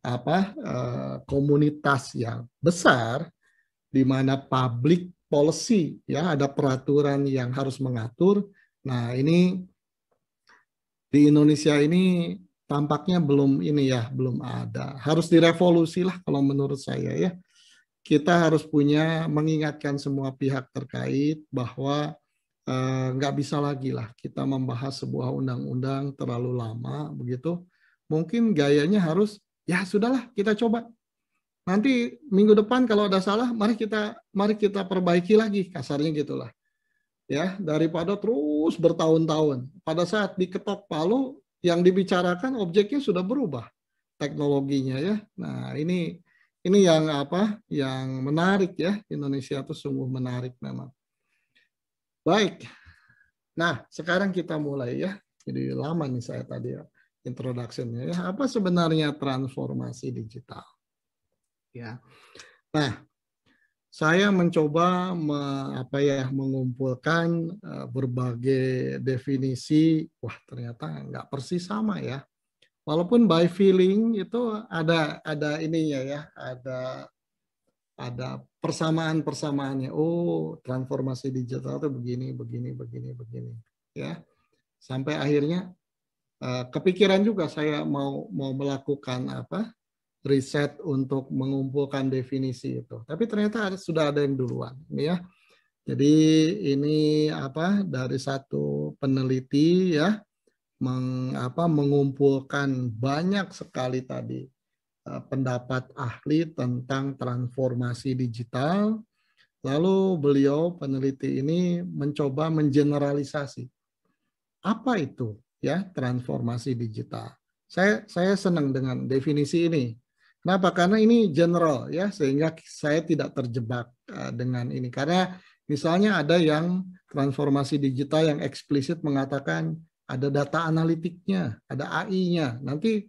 apa eh, komunitas yang besar di mana public policy ya ada peraturan yang harus mengatur. Nah, ini di Indonesia ini tampaknya belum ini ya, belum ada. Harus direvolusi lah kalau menurut saya ya. Kita harus punya mengingatkan semua pihak terkait bahwa Eh, nggak bisa lagi lah kita membahas sebuah undang-undang terlalu lama begitu. Mungkin gayanya harus ya sudahlah kita coba. Nanti minggu depan kalau ada salah mari kita mari kita perbaiki lagi kasarnya gitulah. Ya, daripada terus bertahun-tahun. Pada saat diketok palu yang dibicarakan objeknya sudah berubah teknologinya ya. Nah, ini ini yang apa? Yang menarik ya. Indonesia itu sungguh menarik memang. Baik. Nah, sekarang kita mulai ya. Jadi lama nih saya tadi ya introduction-nya ya. Apa sebenarnya transformasi digital? Ya. Nah, saya mencoba me, apa ya mengumpulkan eh, berbagai definisi. Wah, ternyata nggak persis sama ya. Walaupun by feeling itu ada ada ininya ya, ada ada persamaan-persamaannya. Oh, transformasi digital itu begini, begini, begini, begini. Ya, sampai akhirnya uh, kepikiran juga saya mau mau melakukan apa riset untuk mengumpulkan definisi itu. Tapi ternyata ada, sudah ada yang duluan, ya. Jadi ini apa dari satu peneliti ya mengapa mengumpulkan banyak sekali tadi Eh, pendapat ahli tentang transformasi digital. Lalu beliau peneliti ini mencoba mengeneralisasi apa itu ya transformasi digital. Saya saya senang dengan definisi ini. Kenapa? Karena ini general ya sehingga saya tidak terjebak eh, dengan ini. Karena misalnya ada yang transformasi digital yang eksplisit mengatakan ada data analitiknya, ada AI-nya. Nanti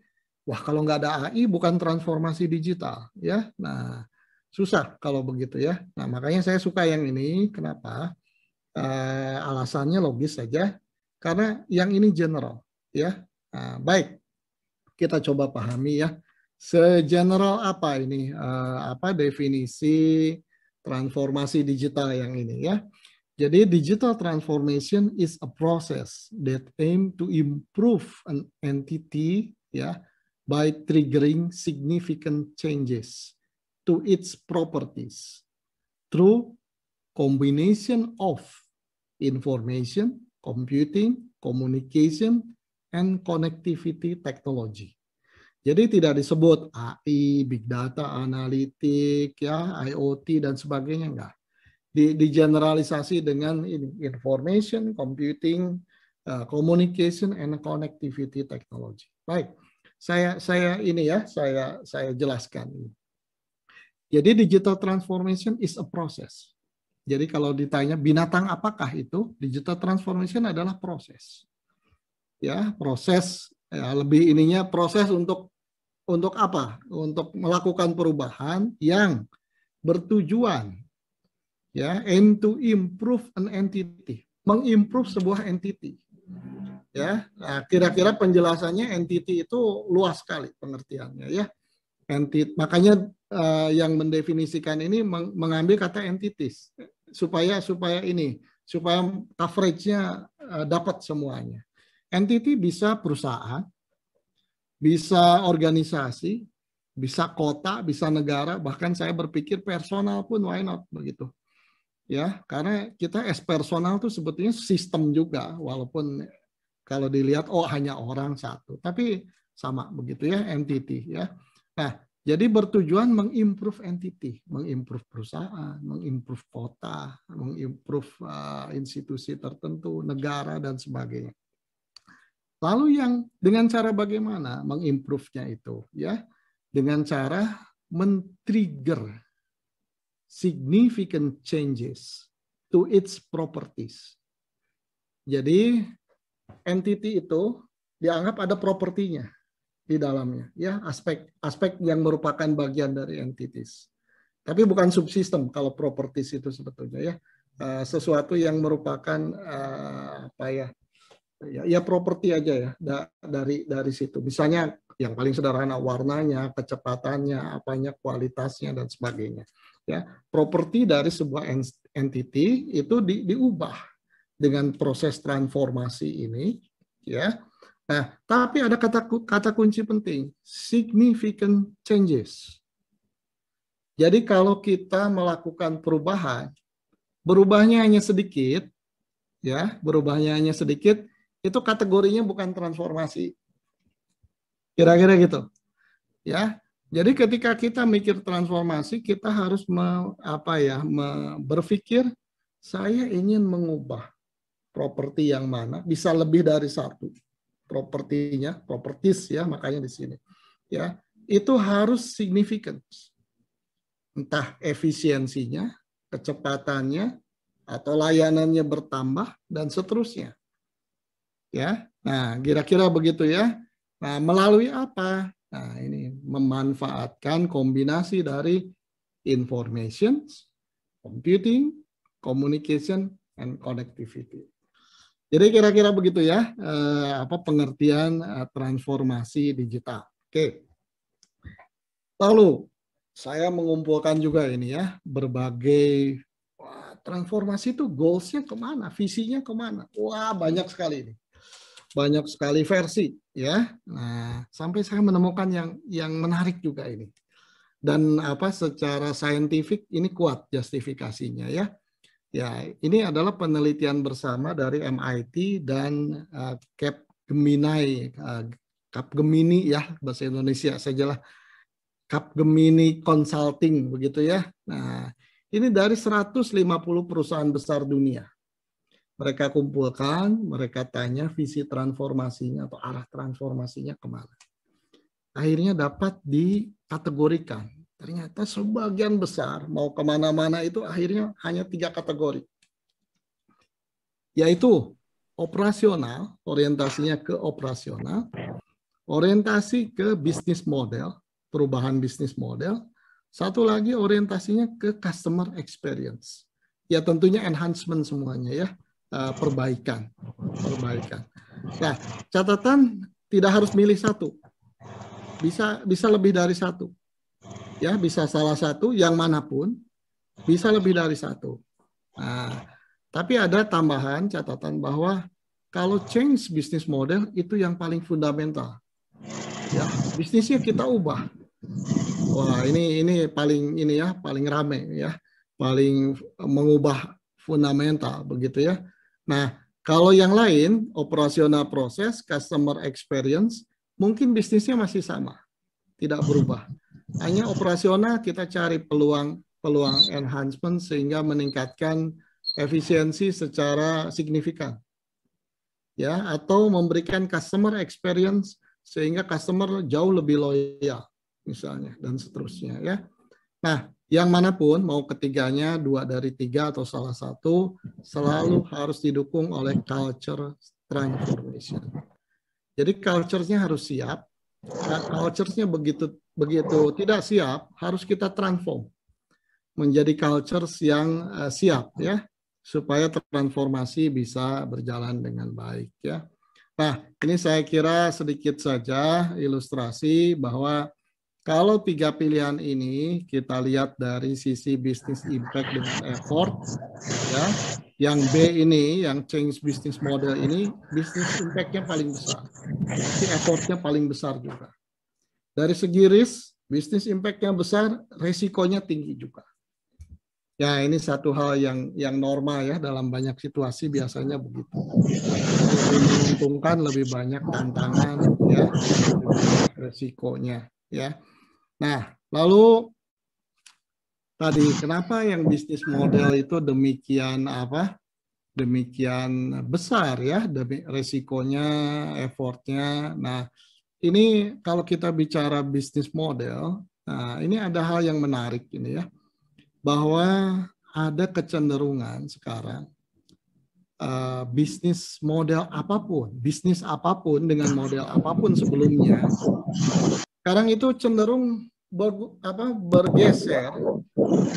Wah, kalau nggak ada AI bukan transformasi digital, ya. Nah, susah kalau begitu ya. Nah, makanya saya suka yang ini. Kenapa? Eh, alasannya logis saja, karena yang ini general, ya. Nah, baik, kita coba pahami ya. Segeneral apa ini? Eh, apa definisi transformasi digital yang ini ya? Jadi digital transformation is a process that aim to improve an entity ya by triggering significant changes to its properties through combination of information, computing, communication, and connectivity technology. Jadi tidak disebut AI, big data, analitik, ya, IoT dan sebagainya enggak. Di, digeneralisasi dengan ini information, computing, uh, communication and connectivity technology. Baik saya saya ini ya, saya saya jelaskan. Jadi digital transformation is a process. Jadi kalau ditanya binatang apakah itu, digital transformation adalah proses. Ya, proses ya lebih ininya proses untuk untuk apa? Untuk melakukan perubahan yang bertujuan ya and to improve an entity, mengimprove sebuah entity. Ya, ya, ya nah, kira-kira penjelasannya entity itu luas sekali pengertiannya ya entity makanya uh, yang mendefinisikan ini meng mengambil kata entities supaya supaya ini supaya coveragenya uh, dapat semuanya entity bisa perusahaan bisa organisasi bisa kota bisa negara bahkan saya berpikir personal pun why not begitu ya karena kita as personal tuh sebetulnya sistem juga walaupun kalau dilihat oh hanya orang satu, tapi sama begitu ya entity ya. Nah, jadi bertujuan mengimprove entity, mengimprove perusahaan, mengimprove kota, mengimprove uh, institusi tertentu, negara dan sebagainya. Lalu yang dengan cara bagaimana mengimprove-nya itu ya? Dengan cara men-trigger significant changes to its properties. Jadi entity itu dianggap ada propertinya di dalamnya, ya aspek-aspek yang merupakan bagian dari entities. Tapi bukan subsistem kalau properties itu sebetulnya ya eh, sesuatu yang merupakan eh, apa ya ya, ya properti aja ya da, dari dari situ. Misalnya yang paling sederhana warnanya, kecepatannya, apanya, kualitasnya dan sebagainya. Ya, properti dari sebuah entity itu di, diubah dengan proses transformasi ini ya. Nah, tapi ada kata kata kunci penting, significant changes. Jadi kalau kita melakukan perubahan, berubahnya hanya sedikit, ya, berubahnya hanya sedikit, itu kategorinya bukan transformasi. Kira-kira gitu. Ya. Jadi ketika kita mikir transformasi, kita harus me, apa ya, me, berpikir saya ingin mengubah properti yang mana, bisa lebih dari satu propertinya, properties ya, makanya di sini. Ya, itu harus signifikan. Entah efisiensinya, kecepatannya, atau layanannya bertambah dan seterusnya. Ya. Nah, kira-kira begitu ya. Nah, melalui apa? Nah, ini memanfaatkan kombinasi dari information, computing, communication, and connectivity. Jadi kira-kira begitu ya eh, apa pengertian eh, transformasi digital. Oke. Lalu saya mengumpulkan juga ini ya berbagai wah, transformasi itu goalsnya kemana, visinya kemana. Wah banyak sekali ini, banyak sekali versi ya. Nah sampai saya menemukan yang yang menarik juga ini dan apa secara saintifik ini kuat justifikasinya ya. Ya, ini adalah penelitian bersama dari MIT dan uh, Cap Gemini, uh, Cap Gemini ya bahasa Indonesia sajalah Cap Gemini Consulting begitu ya. Nah, ini dari 150 perusahaan besar dunia. Mereka kumpulkan, mereka tanya visi transformasinya atau arah transformasinya kemana. Akhirnya dapat dikategorikan Ternyata sebagian besar mau kemana-mana itu akhirnya hanya tiga kategori. Yaitu operasional, orientasinya ke operasional, orientasi ke bisnis model, perubahan bisnis model, satu lagi orientasinya ke customer experience. Ya tentunya enhancement semuanya ya, eh, perbaikan, perbaikan. Nah, catatan tidak harus milih satu. Bisa bisa lebih dari satu ya bisa salah satu yang manapun bisa lebih dari satu. Nah, tapi ada tambahan catatan bahwa kalau change bisnis model itu yang paling fundamental. Ya, bisnisnya kita ubah. Wah, ini ini paling ini ya, paling rame ya. Paling mengubah fundamental begitu ya. Nah, kalau yang lain operasional proses, customer experience, mungkin bisnisnya masih sama, tidak berubah. Hanya operasional kita cari peluang peluang enhancement sehingga meningkatkan efisiensi secara signifikan. Ya, atau memberikan customer experience sehingga customer jauh lebih loyal misalnya dan seterusnya ya. Nah, yang manapun mau ketiganya dua dari tiga atau salah satu selalu harus didukung oleh culture transformation. Jadi culturesnya harus siap. Nah, begitu begitu tidak siap harus kita transform menjadi cultures yang uh, siap ya supaya transformasi bisa berjalan dengan baik ya. Nah, ini saya kira sedikit saja ilustrasi bahwa kalau tiga pilihan ini kita lihat dari sisi business impact dengan effort, ya, yang B ini, yang change business model ini, bisnis impactnya paling besar, si effortnya paling besar juga. Dari segi risk, bisnis impact yang besar, resikonya tinggi juga. Ya, ini satu hal yang yang normal ya dalam banyak situasi biasanya begitu. Lebih menguntungkan lebih banyak tantangan ya, resikonya ya. Nah, lalu tadi kenapa yang bisnis model itu demikian apa? demikian besar ya demi resikonya, effortnya. Nah, ini kalau kita bicara bisnis model, nah ini ada hal yang menarik ini ya, bahwa ada kecenderungan sekarang uh, bisnis model apapun, bisnis apapun dengan model apapun sebelumnya, sekarang itu cenderung ber, apa, bergeser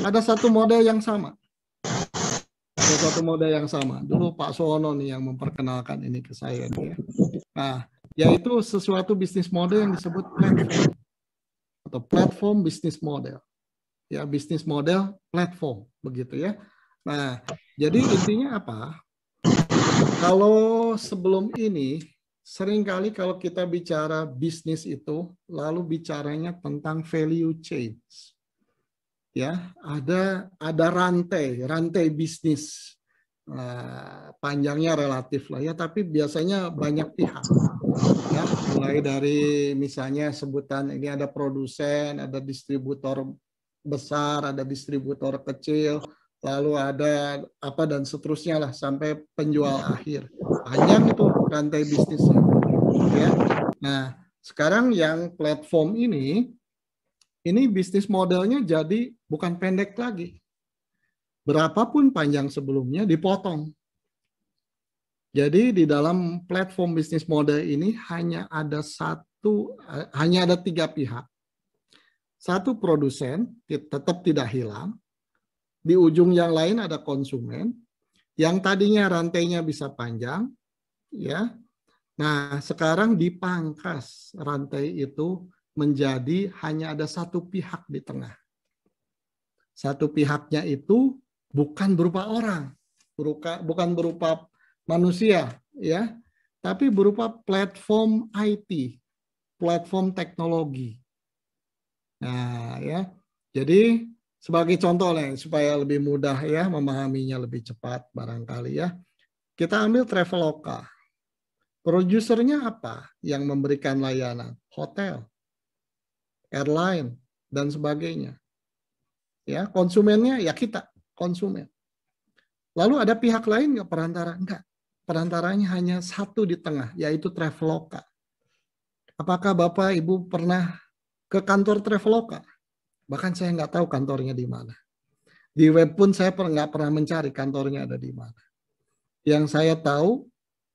ada satu model yang sama. Ada satu model yang sama. Dulu Pak Sono nih yang memperkenalkan ini ke saya. Ya. Nah, yaitu sesuatu bisnis model yang disebut platform atau platform bisnis model. Ya, bisnis model platform begitu ya. Nah, jadi intinya apa? Kalau sebelum ini seringkali kalau kita bicara bisnis itu lalu bicaranya tentang value chain. Ya, ada ada rantai, rantai bisnis Eh, panjangnya relatif lah ya, tapi biasanya banyak pihak. Ya, mulai dari misalnya sebutan ini ada produsen, ada distributor besar, ada distributor kecil, lalu ada apa dan seterusnya lah sampai penjual akhir. Panjang itu rantai bisnisnya. Ya. Nah, sekarang yang platform ini ini bisnis modelnya jadi bukan pendek lagi berapapun panjang sebelumnya dipotong. Jadi di dalam platform bisnis model ini hanya ada satu, eh, hanya ada tiga pihak. Satu produsen tetap tidak hilang, di ujung yang lain ada konsumen yang tadinya rantainya bisa panjang ya nah sekarang dipangkas rantai itu menjadi hanya ada satu pihak di tengah satu pihaknya itu bukan berupa orang, bukan berupa manusia, ya, tapi berupa platform IT, platform teknologi. Nah, ya. Jadi sebagai contoh nih supaya lebih mudah ya memahaminya lebih cepat barangkali ya. Kita ambil Traveloka. Produsernya apa yang memberikan layanan? Hotel, airline, dan sebagainya. Ya, konsumennya ya kita konsumen. Lalu ada pihak lain nggak perantara? Enggak. Perantaranya hanya satu di tengah, yaitu Traveloka. Apakah Bapak Ibu pernah ke kantor Traveloka? Bahkan saya nggak tahu kantornya di mana. Di web pun saya nggak pernah mencari kantornya ada di mana. Yang saya tahu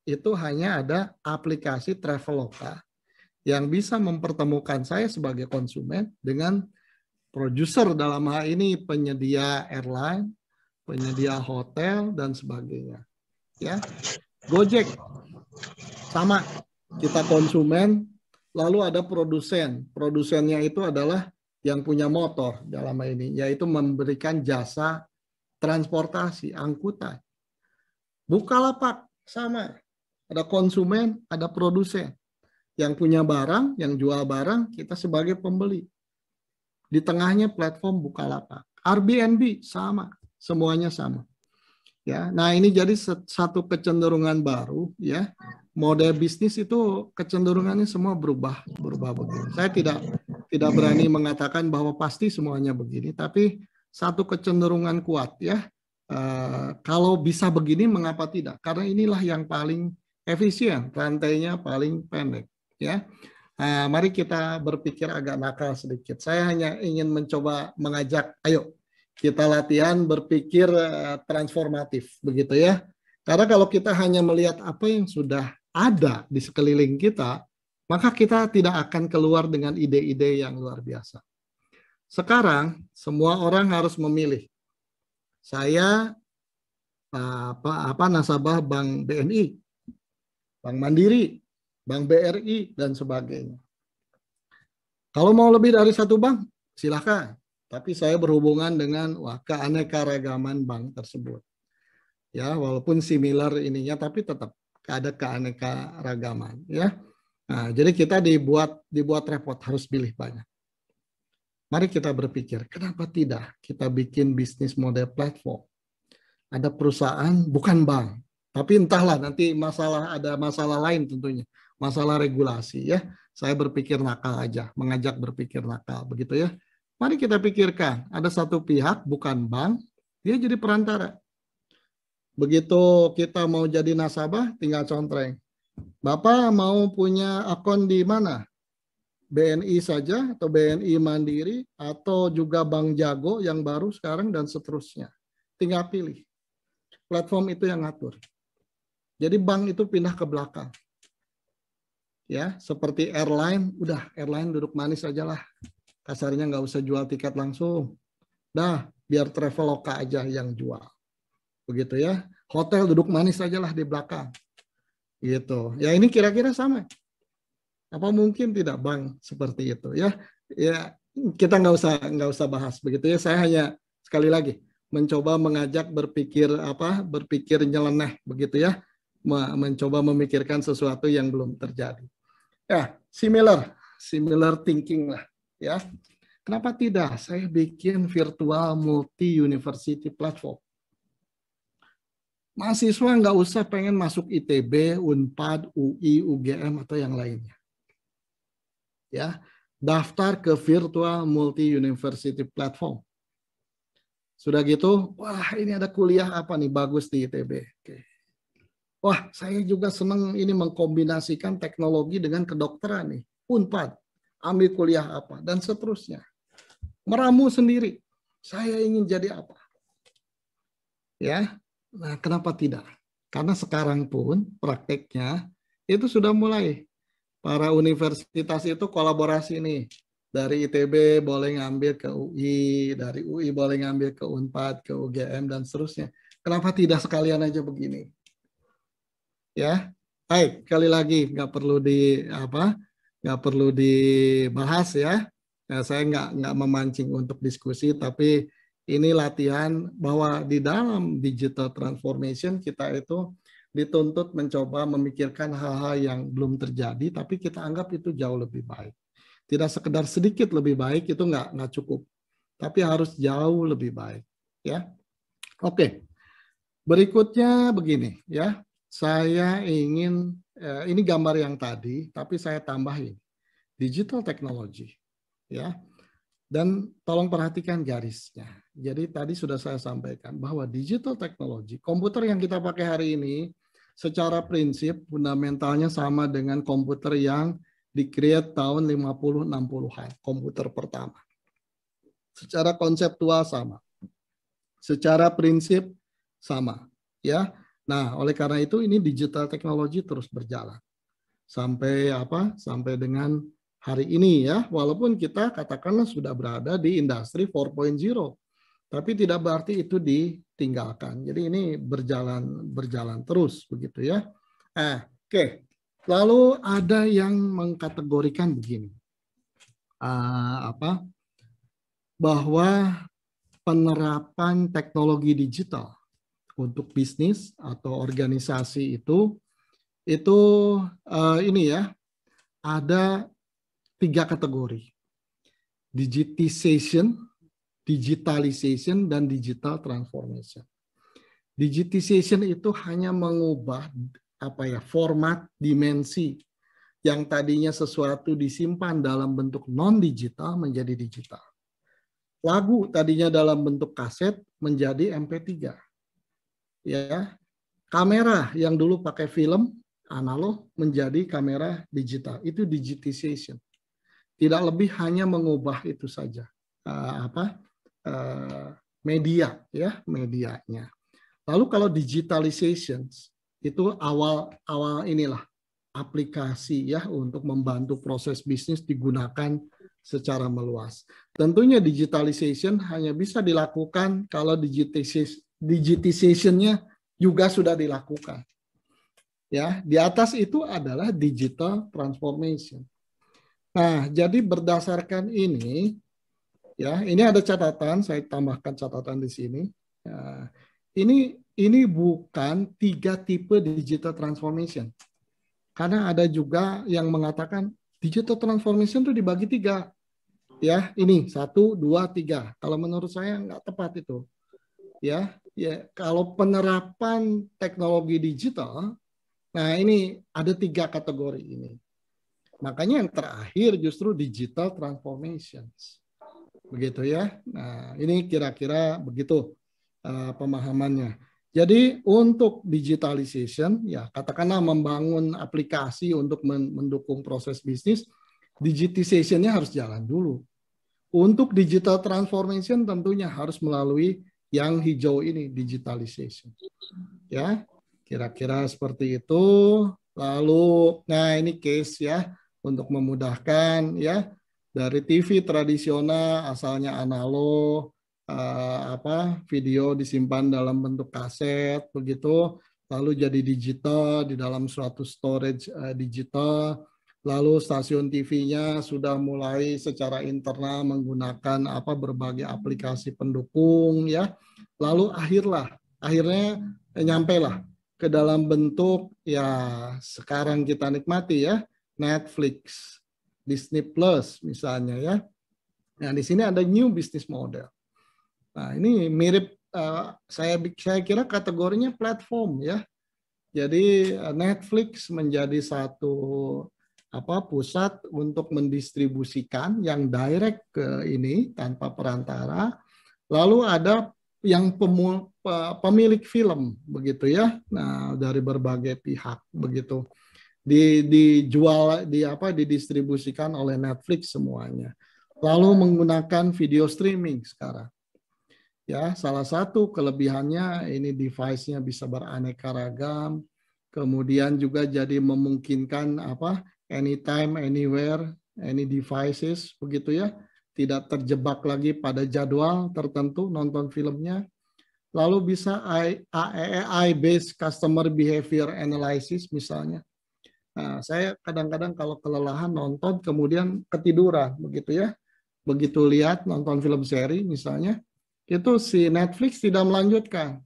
itu hanya ada aplikasi Traveloka yang bisa mempertemukan saya sebagai konsumen dengan produser dalam hal ini penyedia airline, penyedia hotel dan sebagainya. Ya. Gojek sama kita konsumen, lalu ada produsen. Produsennya itu adalah yang punya motor dalam hal ini, yaitu memberikan jasa transportasi, angkutan. Bukalapak sama. Ada konsumen, ada produsen. Yang punya barang, yang jual barang, kita sebagai pembeli. Di tengahnya platform Bukalapak. Airbnb sama, semuanya sama. Ya, nah ini jadi satu kecenderungan baru ya. Model bisnis itu kecenderungannya semua berubah, berubah begini. Saya tidak tidak berani mengatakan bahwa pasti semuanya begini, tapi satu kecenderungan kuat ya. Uh, kalau bisa begini, mengapa tidak? Karena inilah yang paling efisien, rantainya paling pendek. Ya, Nah, mari kita berpikir agak nakal sedikit. Saya hanya ingin mencoba mengajak, ayo kita latihan berpikir eh, transformatif, begitu ya. Karena kalau kita hanya melihat apa yang sudah ada di sekeliling kita, maka kita tidak akan keluar dengan ide-ide yang luar biasa. Sekarang semua orang harus memilih. Saya eh, apa, apa nasabah Bank BNI, Bank Mandiri, Bank BRI, dan sebagainya. Kalau mau lebih dari satu bank, silakan. Tapi saya berhubungan dengan keanekaragaman bank tersebut. Ya, walaupun similar ininya, tapi tetap ada keanekaragaman. Ya, nah, jadi kita dibuat dibuat repot harus pilih banyak. Mari kita berpikir, kenapa tidak kita bikin bisnis model platform? Ada perusahaan, bukan bank. Tapi entahlah nanti masalah ada masalah lain tentunya masalah regulasi ya. Saya berpikir nakal aja, mengajak berpikir nakal begitu ya. Mari kita pikirkan, ada satu pihak bukan bank, dia jadi perantara. Begitu kita mau jadi nasabah, tinggal contreng. Bapak mau punya akun di mana? BNI saja atau BNI Mandiri atau juga Bank Jago yang baru sekarang dan seterusnya. Tinggal pilih. Platform itu yang ngatur. Jadi bank itu pindah ke belakang ya seperti airline udah airline duduk manis aja lah kasarnya nggak usah jual tiket langsung dah biar traveloka aja yang jual begitu ya hotel duduk manis aja lah di belakang gitu ya ini kira-kira sama apa mungkin tidak bang seperti itu ya ya kita nggak usah nggak usah bahas begitu ya saya hanya sekali lagi mencoba mengajak berpikir apa berpikir nyeleneh begitu ya mencoba memikirkan sesuatu yang belum terjadi Ya, similar, similar thinking lah, ya. Kenapa tidak? Saya bikin virtual multi university platform. Mahasiswa nggak usah pengen masuk ITB, Unpad, UI, UGM atau yang lainnya. Ya, daftar ke virtual multi university platform. Sudah gitu, wah ini ada kuliah apa nih bagus di ITB. Oke. Wah, saya juga senang ini mengkombinasikan teknologi dengan kedokteran nih. Unpad, ambil kuliah apa, dan seterusnya. Meramu sendiri, saya ingin jadi apa. Ya, nah kenapa tidak? Karena sekarang pun prakteknya itu sudah mulai. Para universitas itu kolaborasi nih. Dari ITB boleh ngambil ke UI, dari UI boleh ngambil ke UNPAD, ke UGM, dan seterusnya. Kenapa tidak sekalian aja begini? ya baik sekali lagi nggak perlu di apa nggak perlu dibahas ya nah, saya nggak nggak memancing untuk diskusi tapi ini latihan bahwa di dalam digital transformation kita itu dituntut mencoba memikirkan hal-hal yang belum terjadi tapi kita anggap itu jauh lebih baik tidak sekedar sedikit lebih baik itu nggak nggak cukup tapi harus jauh lebih baik ya oke berikutnya begini ya saya ingin eh, ini gambar yang tadi, tapi saya tambahin digital technology, ya. Dan tolong perhatikan garisnya. Jadi tadi sudah saya sampaikan bahwa digital technology, komputer yang kita pakai hari ini, secara prinsip fundamentalnya sama dengan komputer yang dikreat tahun 50-60-an, komputer pertama. Secara konseptual sama. Secara prinsip sama, ya. Nah, oleh karena itu ini digital technology terus berjalan sampai apa? Sampai dengan hari ini ya, walaupun kita katakanlah sudah berada di industri 4.0, tapi tidak berarti itu ditinggalkan. Jadi ini berjalan berjalan terus begitu ya. Eh, oke. Okay. Lalu ada yang mengkategorikan begini. Uh, apa? Bahwa penerapan teknologi digital untuk bisnis atau organisasi itu itu uh, ini ya ada tiga kategori digitization, digitalization dan digital transformation. Digitization itu hanya mengubah apa ya format dimensi yang tadinya sesuatu disimpan dalam bentuk non digital menjadi digital. Lagu tadinya dalam bentuk kaset menjadi MP3 ya kamera yang dulu pakai film analog menjadi kamera digital itu digitization tidak lebih hanya mengubah itu saja uh, apa uh, media ya medianya lalu kalau digitalization itu awal awal inilah aplikasi ya untuk membantu proses bisnis digunakan secara meluas. Tentunya digitalization hanya bisa dilakukan kalau digitization digitization-nya juga sudah dilakukan. Ya, di atas itu adalah digital transformation. Nah, jadi berdasarkan ini, ya, ini ada catatan, saya tambahkan catatan di sini. Ya, ini ini bukan tiga tipe digital transformation. Karena ada juga yang mengatakan digital transformation itu dibagi tiga. Ya, ini satu, dua, tiga. Kalau menurut saya nggak tepat itu. Ya, ya kalau penerapan teknologi digital, nah ini ada tiga kategori ini. Makanya yang terakhir justru digital transformations. Begitu ya. Nah, ini kira-kira begitu uh, pemahamannya. Jadi untuk digitalization, ya katakanlah membangun aplikasi untuk mendukung proses bisnis, digitization-nya harus jalan dulu. Untuk digital transformation tentunya harus melalui yang hijau ini digitalization. Ya, kira-kira seperti itu. Lalu, nah ini case ya untuk memudahkan ya dari TV tradisional asalnya analog eh, apa video disimpan dalam bentuk kaset begitu lalu jadi digital di dalam suatu storage eh, digital lalu stasiun TV-nya sudah mulai secara internal menggunakan apa berbagai aplikasi pendukung ya. Lalu akhirlah akhirnya eh, nyampe lah ke dalam bentuk ya sekarang kita nikmati ya Netflix, Disney Plus misalnya ya. Nah, di sini ada new business model. Nah, ini mirip uh, saya saya kira kategorinya platform ya. Jadi eh, Netflix menjadi satu apa pusat untuk mendistribusikan yang direct ke ini tanpa perantara. Lalu ada yang pemul, pemilik film begitu ya. Nah, dari berbagai pihak begitu. Di dijual di apa didistribusikan oleh Netflix semuanya. Lalu menggunakan video streaming sekarang ya salah satu kelebihannya ini device-nya bisa beraneka ragam kemudian juga jadi memungkinkan apa anytime, anywhere, any devices, begitu ya. Tidak terjebak lagi pada jadwal tertentu nonton filmnya. Lalu bisa AI-based e, e, customer behavior analysis misalnya. Nah, saya kadang-kadang kalau kelelahan nonton kemudian ketiduran begitu ya. Begitu lihat nonton film seri misalnya, itu si Netflix tidak melanjutkan.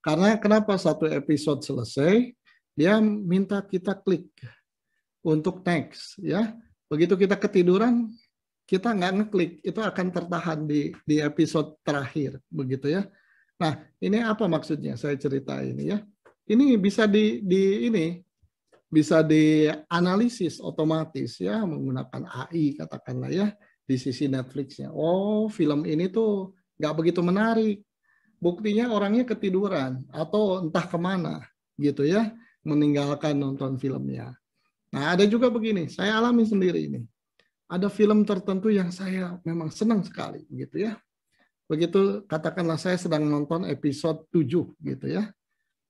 Karena kenapa satu episode selesai, dia minta kita klik untuk next ya. Begitu kita ketiduran, kita nggak ngeklik, itu akan tertahan di di episode terakhir begitu ya. Nah, ini apa maksudnya saya cerita ini ya? Ini bisa di di ini bisa dianalisis otomatis ya menggunakan AI katakanlah ya di sisi Netflixnya. Oh, film ini tuh nggak begitu menarik. Buktinya orangnya ketiduran atau entah kemana gitu ya, meninggalkan nonton filmnya. Nah, ada juga begini, saya alami sendiri ini. Ada film tertentu yang saya memang senang sekali gitu ya. Begitu katakanlah saya sedang nonton episode 7 gitu ya.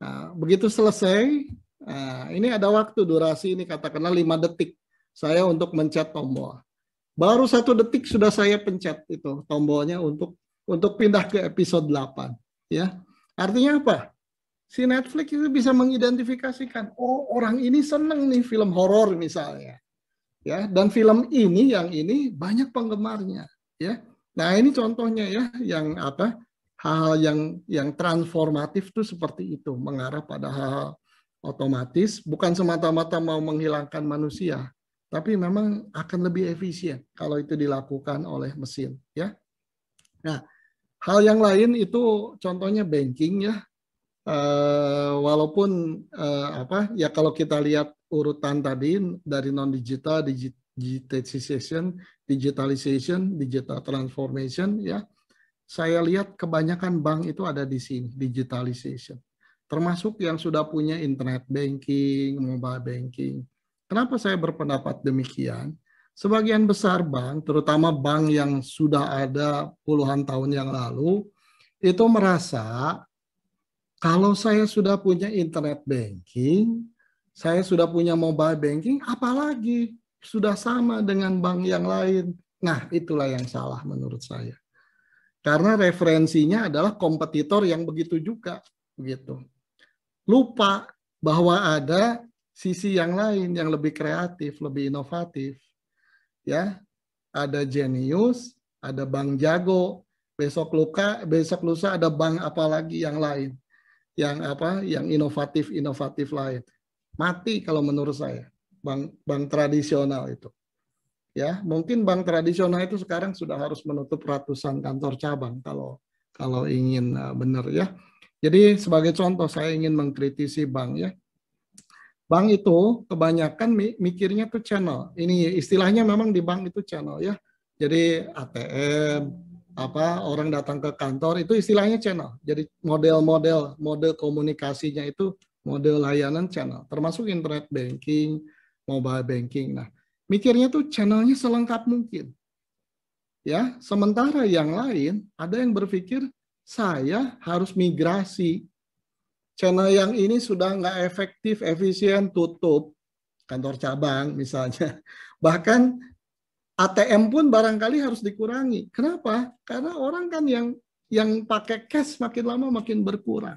Nah, begitu selesai, nah, ini ada waktu durasi ini katakanlah 5 detik saya untuk mencet tombol. Baru satu detik sudah saya pencet itu tombolnya untuk untuk pindah ke episode 8 ya. Artinya apa? si Netflix itu bisa mengidentifikasikan, oh orang ini seneng nih film horor misalnya, ya dan film ini yang ini banyak penggemarnya, ya. Nah ini contohnya ya yang apa hal-hal yang yang transformatif tuh seperti itu mengarah pada hal otomatis bukan semata-mata mau menghilangkan manusia tapi memang akan lebih efisien kalau itu dilakukan oleh mesin ya. Nah, hal yang lain itu contohnya banking ya Eh, walaupun uh, apa ya kalau kita lihat urutan tadi dari non digital digitization digitalization digitalization digital transformation ya saya lihat kebanyakan bank itu ada di sini digitalization termasuk yang sudah punya internet banking mobile banking kenapa saya berpendapat demikian sebagian besar bank terutama bank yang sudah ada puluhan tahun yang lalu itu merasa kalau saya sudah punya internet banking, saya sudah punya mobile banking, apalagi sudah sama dengan bank yang lain. Nah, itulah yang salah menurut saya. Karena referensinya adalah kompetitor yang begitu juga, begitu. Lupa bahwa ada sisi yang lain yang lebih kreatif, lebih inovatif. Ya, ada Genius, ada Bank Jago, besok luka, besok lusa ada bank apalagi yang lain yang apa yang inovatif inovatif lain mati kalau menurut saya bank bank tradisional itu ya mungkin bank tradisional itu sekarang sudah harus menutup ratusan kantor cabang kalau kalau ingin eh, benar ya jadi sebagai contoh saya ingin mengkritisi bank ya bank itu kebanyakan mikirnya tuh channel ini istilahnya memang di bank itu channel ya jadi ATM apa orang datang ke kantor itu istilahnya channel. Jadi model-model model komunikasinya itu model layanan channel, termasuk internet banking, mobile banking. Nah, mikirnya tuh channelnya selengkap mungkin. Ya, sementara yang lain ada yang berpikir saya harus migrasi channel yang ini sudah nggak efektif, efisien, tutup kantor cabang misalnya. *laughs* Bahkan ATM pun barangkali harus dikurangi. Kenapa? Karena orang kan yang yang pakai cash makin lama makin berkurang.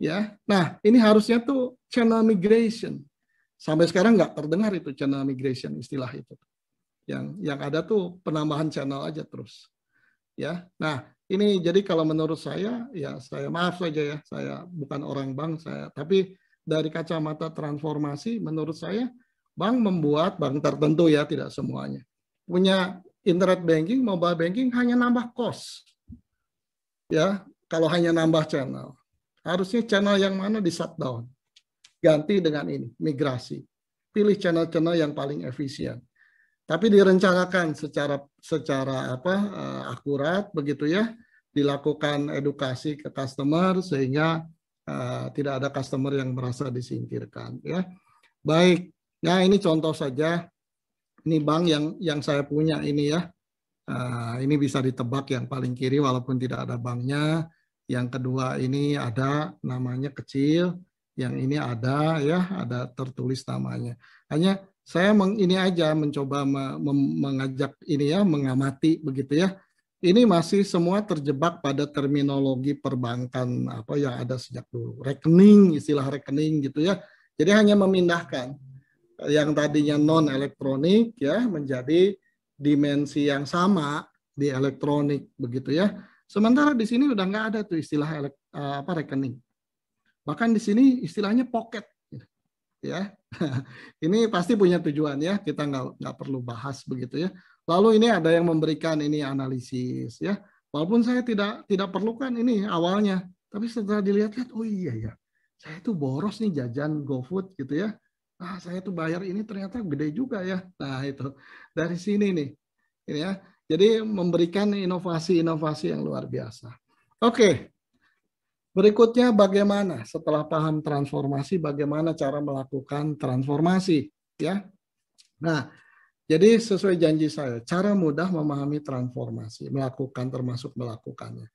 Ya, nah ini harusnya tuh channel migration. Sampai sekarang nggak terdengar itu channel migration istilah itu. Yang yang ada tuh penambahan channel aja terus. Ya, nah ini jadi kalau menurut saya ya saya maaf saja ya saya bukan orang bank saya tapi dari kacamata transformasi menurut saya Bank membuat bank tertentu ya, tidak semuanya. Punya internet banking, mobile banking hanya nambah cost. Ya, kalau hanya nambah channel. Harusnya channel yang mana di shutdown. Ganti dengan ini, migrasi. Pilih channel-channel yang paling efisien. Tapi direncanakan secara secara apa eh, akurat begitu ya, dilakukan edukasi ke customer sehingga uh, tidak ada customer yang merasa disingkirkan ya. Baik, Nah ini contoh saja. Ini bank yang yang saya punya ini ya. Uh, ini bisa ditebak yang paling kiri walaupun tidak ada banknya. Yang kedua ini ada namanya kecil. Yang ini ada ya ada tertulis namanya. Hanya saya meng, ini aja mencoba me, me, mengajak ini ya mengamati begitu ya. Ini masih semua terjebak pada terminologi perbankan apa yang ada sejak dulu. Rekening istilah rekening gitu ya. Jadi hanya memindahkan yang tadinya non elektronik ya menjadi dimensi yang sama di elektronik begitu ya. Sementara di sini udah nggak ada tuh istilah elek, eh, apa rekening. Bahkan di sini istilahnya pocket ya. *laughs* ini pasti punya tujuan ya, kita nggak nggak perlu bahas begitu ya. Lalu ini ada yang memberikan ini analisis ya. Walaupun saya tidak tidak perlukan ini awalnya, tapi setelah dilihat-lihat, oh iya ya, saya itu boros nih jajan GoFood gitu ya ah saya tuh bayar ini ternyata gede juga ya. Nah itu dari sini nih, ini ya. Jadi memberikan inovasi-inovasi yang luar biasa. Oke, berikutnya bagaimana setelah paham transformasi, bagaimana cara melakukan transformasi, ya. Nah, jadi sesuai janji saya, cara mudah memahami transformasi, melakukan termasuk melakukannya.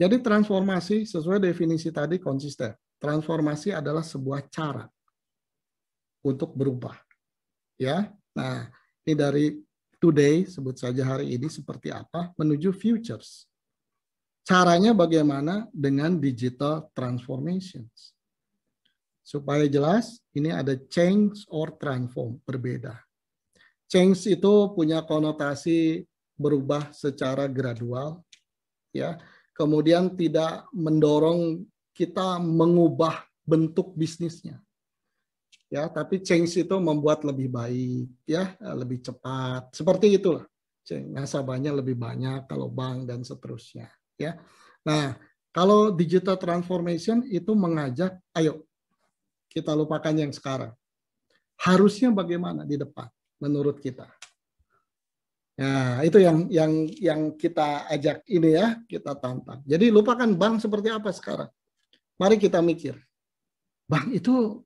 Jadi transformasi sesuai definisi tadi konsisten. Transformasi adalah sebuah cara untuk berubah. Ya. Nah, ini dari today sebut saja hari ini seperti apa menuju futures. Caranya bagaimana dengan digital transformations. Supaya jelas, ini ada change or transform, berbeda. Change itu punya konotasi berubah secara gradual, ya. Kemudian tidak mendorong kita mengubah bentuk bisnisnya ya tapi change itu membuat lebih baik ya lebih cepat seperti itulah nasabahnya lebih banyak kalau bank dan seterusnya ya nah kalau digital transformation itu mengajak ayo kita lupakan yang sekarang harusnya bagaimana di depan menurut kita Nah, itu yang yang yang kita ajak ini ya, kita tantang. Jadi lupakan bank seperti apa sekarang. Mari kita mikir. Bank itu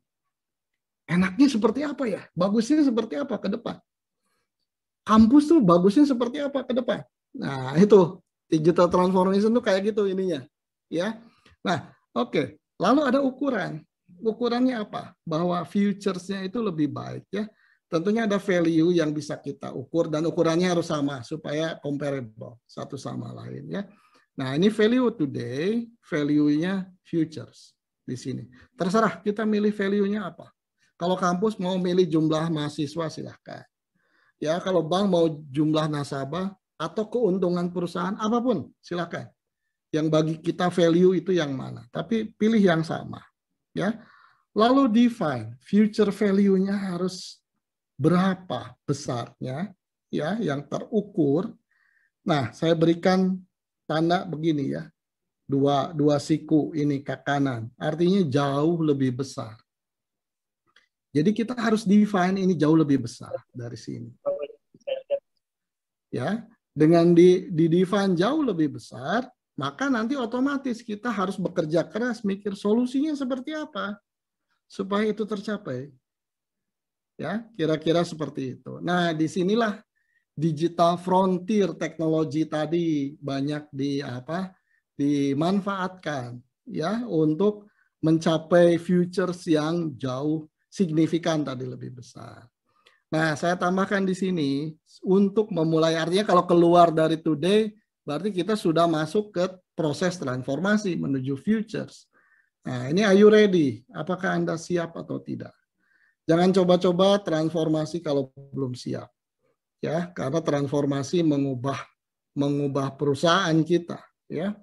enaknya seperti apa ya? Bagusnya seperti apa ke depan? Kampus tuh bagusnya seperti apa ke depan? Nah, itu digital transformation tuh kayak gitu ininya, ya. Nah, oke. Okay. Lalu ada ukuran. Ukurannya apa? Bahwa futures-nya itu lebih baik ya. Tentunya ada value yang bisa kita ukur dan ukurannya harus sama supaya comparable satu sama lain ya. Nah, ini value today, value-nya futures di sini. Terserah kita milih value-nya apa. Kalau kampus mau milih jumlah mahasiswa silahkan. Ya, kalau bank mau jumlah nasabah atau keuntungan perusahaan apapun silahkan. Yang bagi kita value itu yang mana. Tapi pilih yang sama. Ya. Lalu define future value-nya harus berapa besarnya ya yang terukur. Nah, saya berikan tanda begini ya dua dua siku ini ke kanan artinya jauh lebih besar jadi kita harus define ini jauh lebih besar dari sini. Ya, dengan di, di define jauh lebih besar, maka nanti otomatis kita harus bekerja keras mikir solusinya seperti apa supaya itu tercapai. Ya, kira-kira seperti itu. Nah, disinilah digital frontier teknologi tadi banyak di apa dimanfaatkan ya untuk mencapai futures yang jauh signifikan tadi lebih besar. Nah, saya tambahkan di sini untuk memulai artinya kalau keluar dari today berarti kita sudah masuk ke proses transformasi menuju futures. Nah, ini are you ready? Apakah Anda siap atau tidak? Jangan coba-coba transformasi kalau belum siap. Ya, karena transformasi mengubah mengubah perusahaan kita, ya.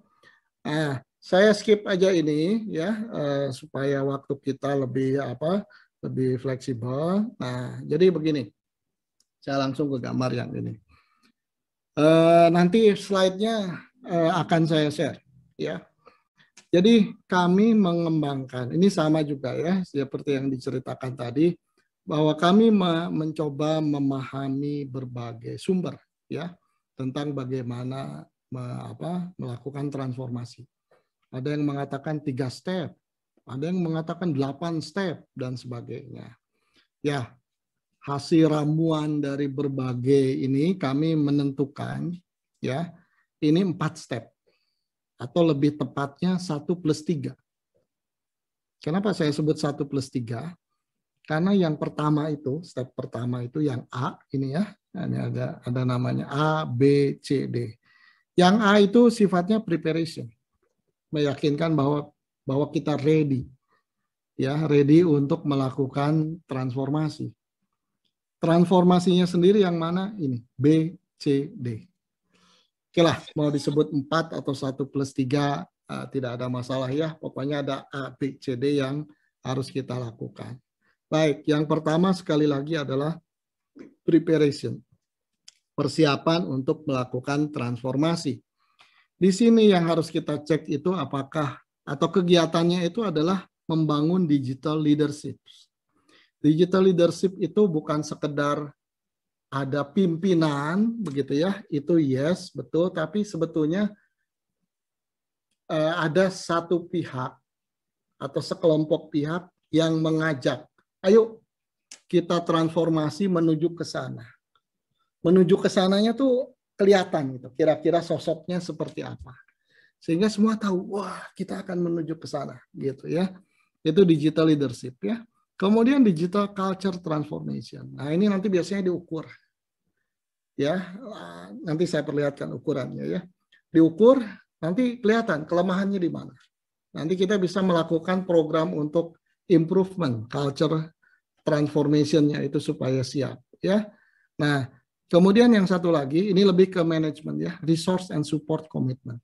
Nah, saya skip aja ini ya eh, supaya waktu kita lebih apa lebih fleksibel. Nah, jadi begini. Saya langsung ke gambar yang ini. E, nanti slide-nya e, akan saya share, ya. Jadi kami mengembangkan. Ini sama juga ya, seperti yang diceritakan tadi bahwa kami mencoba memahami berbagai sumber, ya, tentang bagaimana me, apa, melakukan transformasi. Ada yang mengatakan tiga step, ada yang mengatakan 8 step dan sebagainya. Ya, hasil ramuan dari berbagai ini kami menentukan ya ini empat step atau lebih tepatnya satu plus tiga. Kenapa saya sebut satu plus tiga? Karena yang pertama itu step pertama itu yang A ini ya nah, ini ada ada namanya A B C D. Yang A itu sifatnya preparation, meyakinkan bahwa bahwa kita ready. Ya, ready untuk melakukan transformasi. Transformasinya sendiri yang mana? Ini, B, C, D. Oke lah, mau disebut 4 atau 1 plus 3, uh, eh, tidak ada masalah ya. Pokoknya ada A, B, C, D yang harus kita lakukan. Baik, yang pertama sekali lagi adalah preparation. Persiapan untuk melakukan transformasi. Di sini yang harus kita cek itu apakah atau kegiatannya itu adalah membangun digital leadership. Digital leadership itu bukan sekedar ada pimpinan begitu ya, itu yes betul, tapi sebetulnya eh, ada satu pihak atau sekelompok pihak yang mengajak, ayo kita transformasi menuju ke sana. Menuju ke sananya tuh kelihatan gitu, kira-kira sosoknya seperti apa sehingga semua tahu wah kita akan menuju ke sana gitu ya itu digital leadership ya kemudian digital culture transformation nah ini nanti biasanya diukur ya nanti saya perlihatkan ukurannya ya diukur nanti kelihatan kelemahannya di mana nanti kita bisa melakukan program untuk improvement culture transformationnya itu supaya siap ya nah kemudian yang satu lagi ini lebih ke manajemen ya resource and support commitment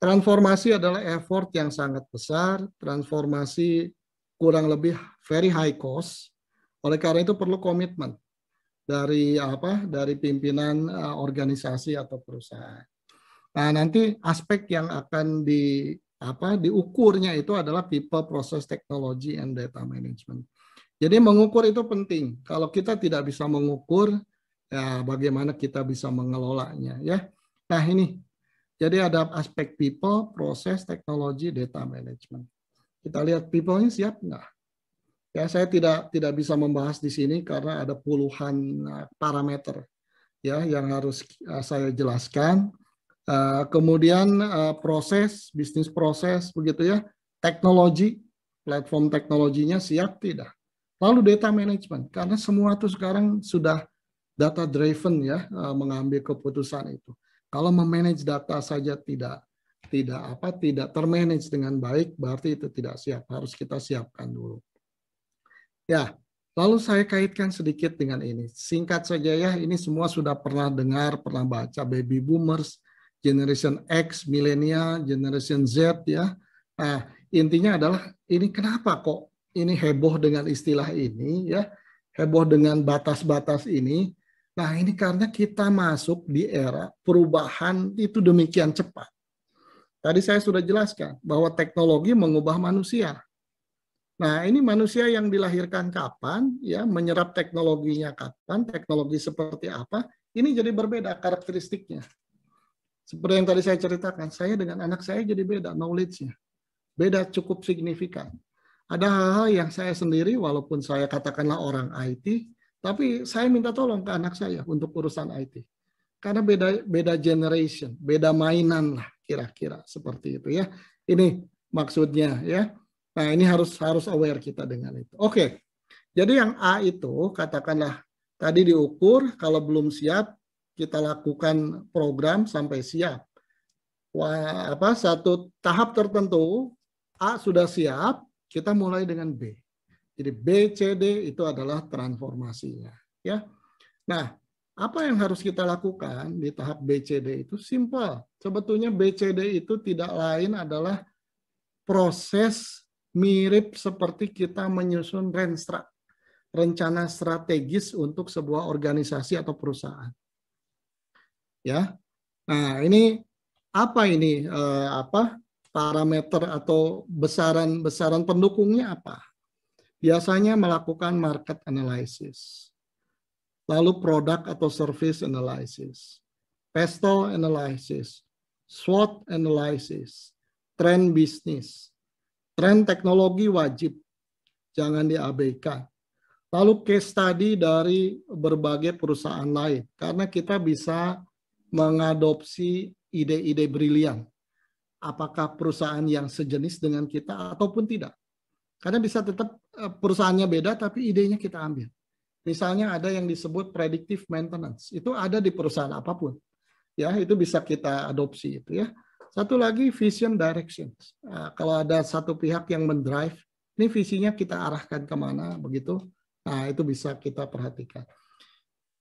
Transformasi adalah effort yang sangat besar, transformasi kurang lebih very high cost. Oleh karena itu perlu komitmen dari apa? dari pimpinan uh, organisasi atau perusahaan. Nah, nanti aspek yang akan di apa diukurnya itu adalah people, process, technology and data management. Jadi mengukur itu penting. Kalau kita tidak bisa mengukur, ya bagaimana kita bisa mengelolanya ya. Nah, ini jadi ada aspek people, proses, teknologi, data management. Kita lihat people-nya siap nggak? Ya, saya tidak tidak bisa membahas di sini karena ada puluhan eh, parameter ya yang harus eh, saya jelaskan. Eh, kemudian proses, bisnis proses, begitu ya. Teknologi, platform teknologinya siap tidak? Lalu data management, karena semua itu sekarang sudah data driven ya mengambil keputusan itu. Kalau memanage data saja tidak tidak apa tidak termanage dengan baik berarti itu tidak siap harus kita siapkan dulu. Ya, lalu saya kaitkan sedikit dengan ini. Singkat saja ya, ini semua sudah pernah dengar, pernah baca baby boomers, generation X, milenial, generation Z ya. Nah, intinya adalah ini kenapa kok ini heboh dengan istilah ini ya heboh dengan batas-batas ini Nah, ini karena kita masuk di era perubahan itu demikian cepat. Tadi saya sudah jelaskan bahwa teknologi mengubah manusia. Nah, ini manusia yang dilahirkan kapan, ya, menyerap teknologinya kapan, teknologi seperti apa, ini jadi berbeda karakteristiknya. Seperti yang tadi saya ceritakan, saya dengan anak saya jadi beda knowledge-nya. Beda cukup signifikan. Ada hal-hal yang saya sendiri, walaupun saya katakanlah orang IT, tapi saya minta tolong ke anak saya untuk urusan IT. Karena beda beda generation, beda mainan lah kira-kira seperti itu ya. Ini maksudnya ya. Nah, ini harus harus aware kita dengan itu. Oke. Jadi yang A itu katakanlah tadi diukur kalau belum siap kita lakukan program sampai siap. Wah, apa satu tahap tertentu A sudah siap, kita mulai dengan B. Jadi BCD itu adalah transformasinya, ya. Nah, apa yang harus kita lakukan di tahap BCD itu simple. Sebetulnya BCD itu tidak lain adalah proses mirip seperti kita menyusun renstra, rencana strategis untuk sebuah organisasi atau perusahaan. Ya. Nah, ini apa ini eh, apa parameter atau besaran-besaran pendukungnya apa? biasanya melakukan market analysis, lalu produk atau service analysis, pesto analysis, SWOT analysis, trend bisnis, trend teknologi wajib, jangan diabaikan. Lalu case study dari berbagai perusahaan lain, karena kita bisa mengadopsi ide-ide brilian. Apakah perusahaan yang sejenis dengan kita ataupun tidak. Karena bisa tetap Eh, perusahaannya beda tapi idenya kita ambil. Misalnya ada yang disebut predictive maintenance. Itu ada di perusahaan apapun. Ya, itu bisa kita adopsi itu ya. Satu lagi vision directions. Nah, kalau ada satu pihak yang mendrive, ini visinya kita arahkan kemana begitu. Nah, itu bisa kita perhatikan.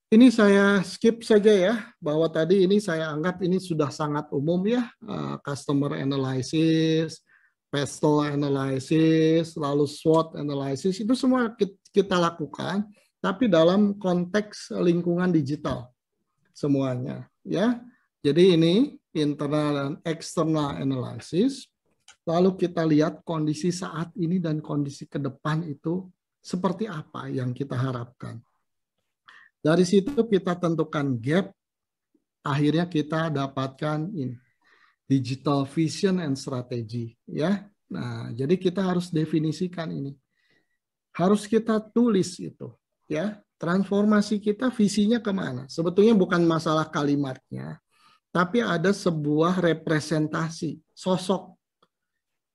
Ini saya skip saja ya, bahwa tadi ini saya anggap ini sudah sangat umum ya, eh, customer analysis, pestle analysis, lalu SWOT analysis itu semua kita lakukan tapi dalam konteks lingkungan digital semuanya ya. Jadi ini internal dan external analysis. Lalu kita lihat kondisi saat ini dan kondisi ke depan itu seperti apa yang kita harapkan. Dari situ kita tentukan gap, akhirnya kita dapatkan ini digital vision and strategy ya. Nah, jadi kita harus definisikan ini. Harus kita tulis itu ya. Transformasi kita visinya kemana? Sebetulnya bukan masalah kalimatnya, tapi ada sebuah representasi sosok.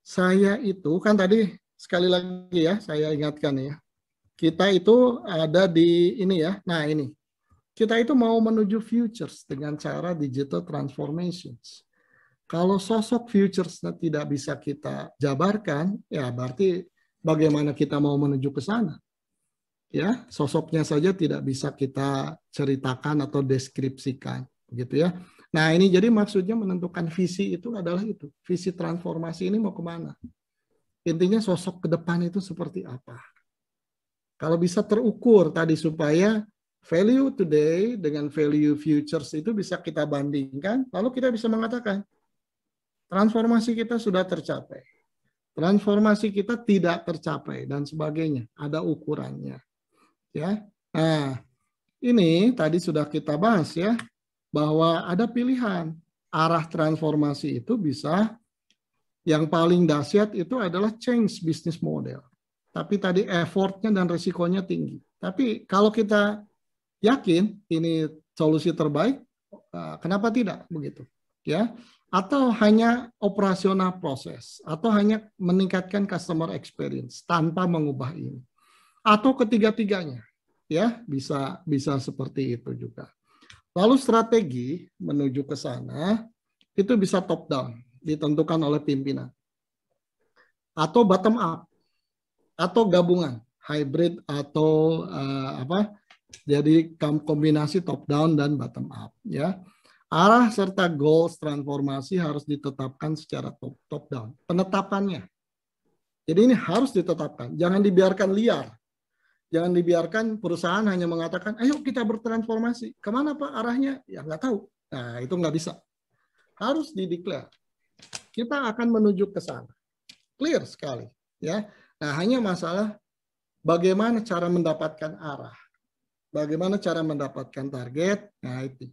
Saya itu kan tadi sekali lagi ya saya ingatkan ya. Kita itu ada di ini ya. Nah, ini. Kita itu mau menuju futures dengan cara digital transformations kalau sosok futures tidak bisa kita jabarkan, ya berarti bagaimana kita mau menuju ke sana? Ya, sosoknya saja tidak bisa kita ceritakan atau deskripsikan, gitu ya. Nah, ini jadi maksudnya menentukan visi itu adalah itu. Visi transformasi ini mau kemana? Intinya sosok ke depan itu seperti apa? Kalau bisa terukur tadi supaya value today dengan value futures itu bisa kita bandingkan, lalu kita bisa mengatakan, transformasi kita sudah tercapai, transformasi kita tidak tercapai dan sebagainya. Ada ukurannya, ya. Nah, ini tadi sudah kita bahas ya bahwa ada pilihan arah transformasi itu bisa yang paling dahsyat itu adalah change business model. Tapi tadi effortnya dan resikonya tinggi. Tapi kalau kita yakin ini solusi terbaik, eh, kenapa tidak begitu? Ya, atau hanya operasional proses, atau hanya meningkatkan customer experience tanpa mengubah ini, atau ketiga-tiganya, ya bisa bisa seperti itu juga. Lalu strategi menuju ke sana itu bisa top down ditentukan oleh pimpinan, atau bottom up, atau gabungan hybrid atau uh, apa? Jadi kombinasi top down dan bottom up, ya Arah serta goals transformasi harus ditetapkan secara top, top down. Penetapannya. Jadi ini harus ditetapkan. Jangan dibiarkan liar. Jangan dibiarkan perusahaan hanya mengatakan, ayo kita bertransformasi. Kemana Pak arahnya? Ya nggak tahu. Nah itu nggak bisa. Harus dideklar. Kita akan menuju ke sana. Clear sekali. ya. Nah hanya masalah bagaimana cara mendapatkan arah. Bagaimana cara mendapatkan target. Nah itu.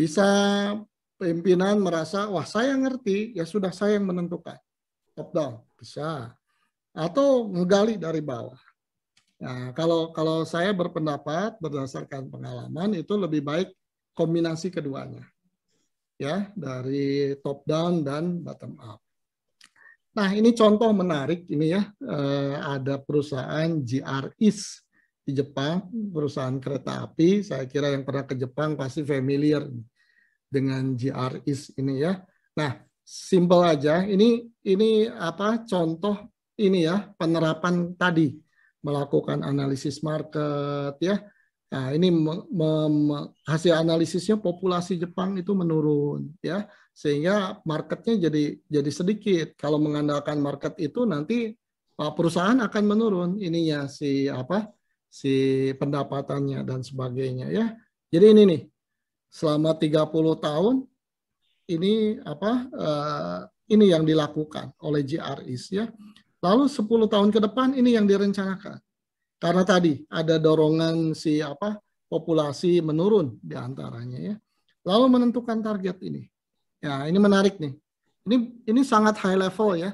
Bisa pimpinan merasa, wah saya ngerti, ya sudah saya yang menentukan. Top down, bisa. Atau menggali dari bawah. Nah, kalau kalau saya berpendapat berdasarkan pengalaman itu lebih baik kombinasi keduanya. Ya, dari top down dan bottom up. Nah, ini contoh menarik ini ya. Eh, ada perusahaan GRIS di Jepang, perusahaan kereta api. Saya kira yang pernah ke Jepang pasti familiar dengan GRIs ini ya. Nah, simple aja. Ini ini apa contoh ini ya penerapan tadi melakukan analisis market ya. Nah, ini hasil analisisnya populasi Jepang itu menurun ya sehingga marketnya jadi jadi sedikit. Kalau mengandalkan market itu nanti uh, perusahaan akan menurun ininya si apa si pendapatannya dan sebagainya ya. Jadi ini nih selama 30 tahun ini apa uh, ini yang dilakukan oleh GRIs ya. Lalu 10 tahun ke depan ini yang direncanakan. Karena tadi ada dorongan si apa populasi menurun di antaranya ya. Lalu menentukan target ini. Ya, ini menarik nih. Ini ini sangat high level ya.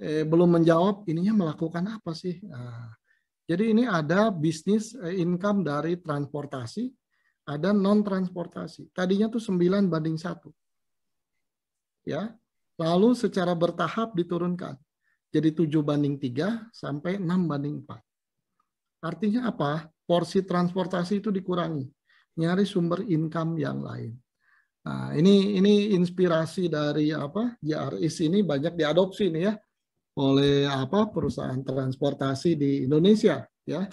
Eh, belum menjawab ininya melakukan apa sih? Nah, jadi ini ada bisnis eh, income dari transportasi, ada non transportasi. Tadinya tuh 9 banding satu, ya. Lalu secara bertahap diturunkan. Jadi 7 banding tiga sampai 6 banding 4. Artinya apa? Porsi transportasi itu dikurangi. Nyari sumber income yang lain. Nah, ini ini inspirasi dari apa? JRIS ini banyak diadopsi nih ya oleh apa perusahaan transportasi di Indonesia ya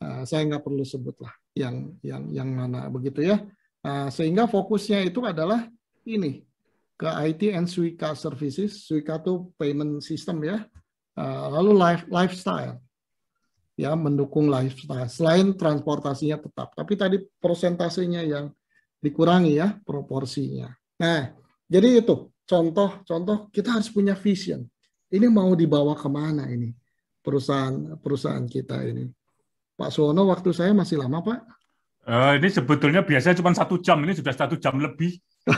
uh, saya nggak perlu sebutlah yang yang yang mana begitu ya uh, sehingga fokusnya itu adalah ini ke IT and Suica services Suica itu payment system ya uh, lalu life, lifestyle ya mendukung lifestyle selain transportasinya tetap tapi tadi persentasenya yang dikurangi ya proporsinya nah jadi itu contoh-contoh kita harus punya vision ini mau dibawa kemana ini perusahaan perusahaan kita ini. Pak Suwono, waktu saya masih lama, Pak. Uh, ini sebetulnya biasanya cuma satu jam, ini sudah satu jam lebih. *laughs*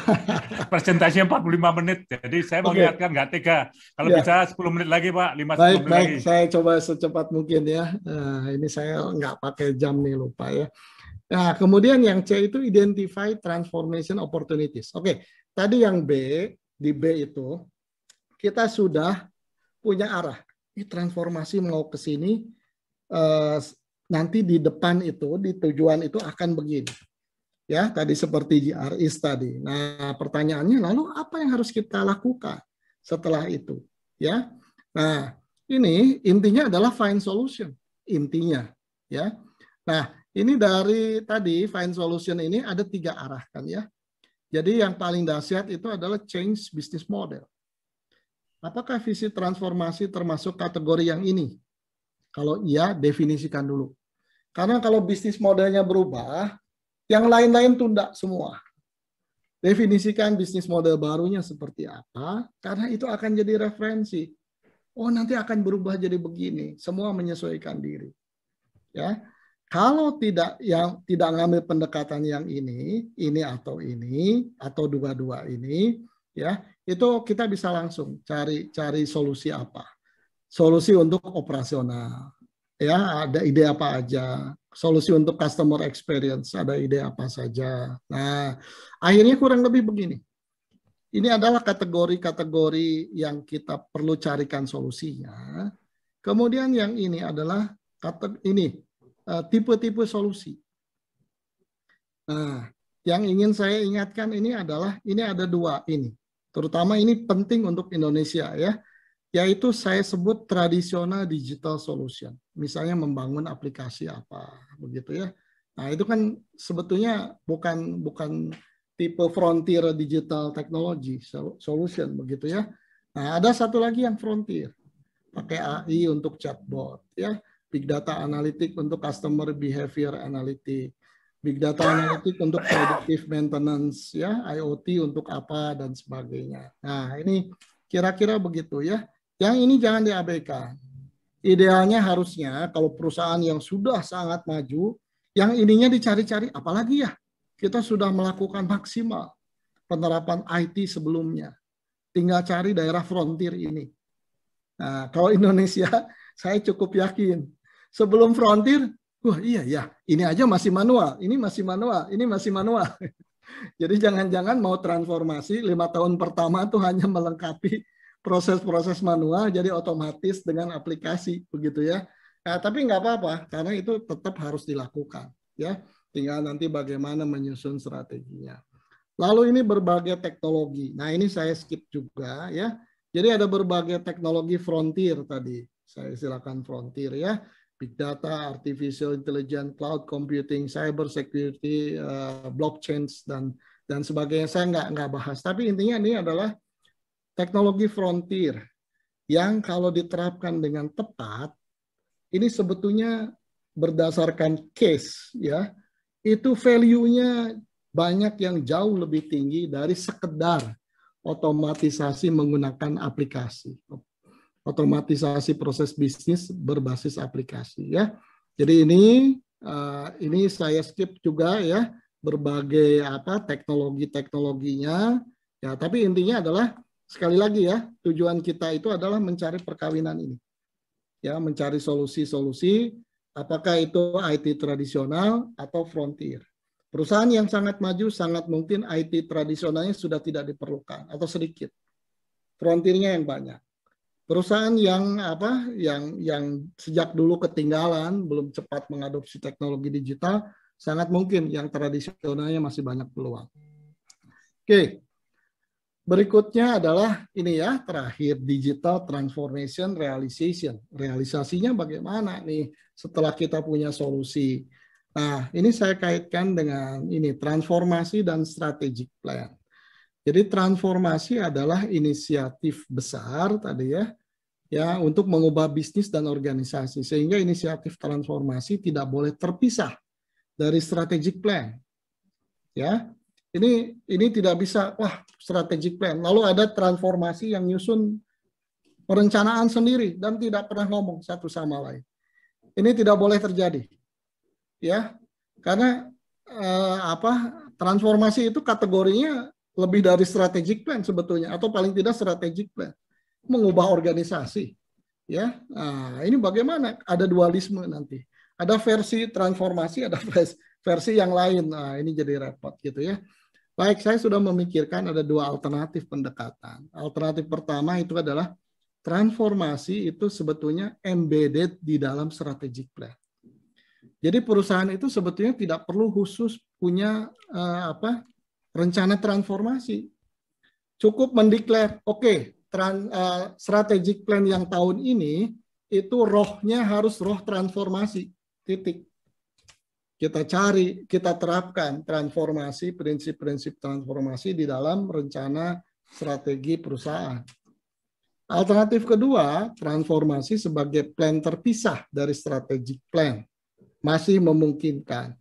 Presentasinya 45 menit, jadi saya okay. mengingatkan nggak tega. Kalau yeah. bisa 10 menit lagi, Pak, lima baik, menit baik. lagi. Saya coba secepat mungkin ya. Nah, ini saya nggak pakai jam nih, lupa ya. Nah, kemudian yang C itu identify transformation opportunities. Oke, okay. tadi yang B, di B itu, kita sudah punya arah. Ini transformasi mau ke sini, eh, nanti di depan itu, di tujuan itu akan begini. Ya, tadi seperti GRIS tadi. Nah, pertanyaannya lalu apa yang harus kita lakukan setelah itu? Ya, nah ini intinya adalah find solution. Intinya, ya. Nah, ini dari tadi find solution ini ada tiga arah kan ya. Jadi yang paling dahsyat itu adalah change business model. Apakah visi transformasi termasuk kategori yang ini? Kalau iya, definisikan dulu. Karena kalau bisnis modelnya berubah, yang lain-lain tunda semua. Definisikan bisnis model barunya seperti apa, karena itu akan jadi referensi. Oh, nanti akan berubah jadi begini. Semua menyesuaikan diri. Ya. Kalau tidak yang tidak ngambil pendekatan yang ini, ini atau ini atau dua-dua ini, ya, itu kita bisa langsung cari cari solusi apa. Solusi untuk operasional. Ya, ada ide apa aja. Solusi untuk customer experience, ada ide apa saja. Nah, akhirnya kurang lebih begini. Ini adalah kategori-kategori yang kita perlu carikan solusinya. Kemudian yang ini adalah kata ini eh, tipe-tipe solusi. Nah, yang ingin saya ingatkan ini adalah ini ada dua ini terutama ini penting untuk Indonesia ya, yaitu saya sebut tradisional digital solution. Misalnya membangun aplikasi apa begitu ya. Nah, itu kan sebetulnya bukan bukan tipe frontier digital technology solution begitu ya. Nah, ada satu lagi yang frontier. Pakai AI untuk chatbot ya, big data analytic untuk customer behavior analytic big data analytics untuk predictive maintenance ya, IoT untuk apa dan sebagainya. Nah, ini kira-kira begitu ya. Yang ini jangan diabaikan. Idealnya harusnya kalau perusahaan yang sudah sangat maju, yang ininya dicari-cari apalagi ya. Kita sudah melakukan maksimal penerapan IT sebelumnya. Tinggal cari daerah frontir ini. Nah, kalau Indonesia *laughs* saya cukup yakin sebelum frontir Wah iya ya, ini aja masih manual, ini masih manual, ini masih manual. *laughs* Jadi jangan-jangan mau transformasi lima tahun pertama tuh hanya melengkapi proses-proses manual jadi otomatis dengan aplikasi begitu ya. Nah, tapi nggak apa-apa karena itu tetap harus dilakukan ya. Tinggal nanti bagaimana menyusun strateginya. Lalu ini berbagai teknologi. Nah ini saya skip juga ya. Jadi ada berbagai teknologi frontier tadi. Saya silakan frontier ya big data, artificial intelligence, cloud computing, cyber security, uh, eh, blockchain dan dan sebagainya saya nggak nggak bahas. Tapi intinya ini adalah teknologi frontier yang kalau diterapkan dengan tepat ini sebetulnya berdasarkan case ya itu value-nya banyak yang jauh lebih tinggi dari sekedar otomatisasi menggunakan aplikasi otomatisasi proses bisnis berbasis aplikasi ya. Jadi ini uh, ini saya skip juga ya berbagai apa teknologi-teknologinya ya, tapi intinya adalah sekali lagi ya, tujuan kita itu adalah mencari perkawinan ini. Ya, mencari solusi-solusi apakah itu IT tradisional atau frontier. Perusahaan yang sangat maju sangat mungkin IT tradisionalnya sudah tidak diperlukan atau sedikit. Frontiernya yang banyak perusahaan yang apa yang yang sejak dulu ketinggalan belum cepat mengadopsi teknologi digital sangat mungkin yang tradisionalnya masih banyak peluang. Oke. Berikutnya adalah ini ya terakhir digital transformation realization. Realisasinya bagaimana nih setelah kita punya solusi. Nah, ini saya kaitkan dengan ini transformasi dan strategic plan. Jadi transformasi adalah inisiatif besar tadi ya ya untuk mengubah bisnis dan organisasi sehingga inisiatif transformasi tidak boleh terpisah dari strategic plan ya ini ini tidak bisa wah strategic plan lalu ada transformasi yang nyusun perencanaan sendiri dan tidak pernah ngomong satu sama lain ini tidak boleh terjadi ya karena eh, apa transformasi itu kategorinya lebih dari strategic plan sebetulnya atau paling tidak strategic plan mengubah organisasi. Ya, nah, ini bagaimana? Ada dualisme nanti. Ada versi transformasi, ada versi yang lain. Nah, ini jadi repot gitu ya. Baik, saya sudah memikirkan ada dua alternatif pendekatan. Alternatif pertama itu adalah transformasi itu sebetulnya embedded di dalam strategic plan. Jadi perusahaan itu sebetulnya tidak perlu khusus punya eh, apa rencana transformasi. Cukup mendeklar, oke, okay, tran, uh, strategic plan yang tahun ini itu rohnya harus roh transformasi titik kita cari kita terapkan transformasi prinsip-prinsip transformasi di dalam rencana strategi perusahaan alternatif kedua transformasi sebagai plan terpisah dari strategic plan masih memungkinkan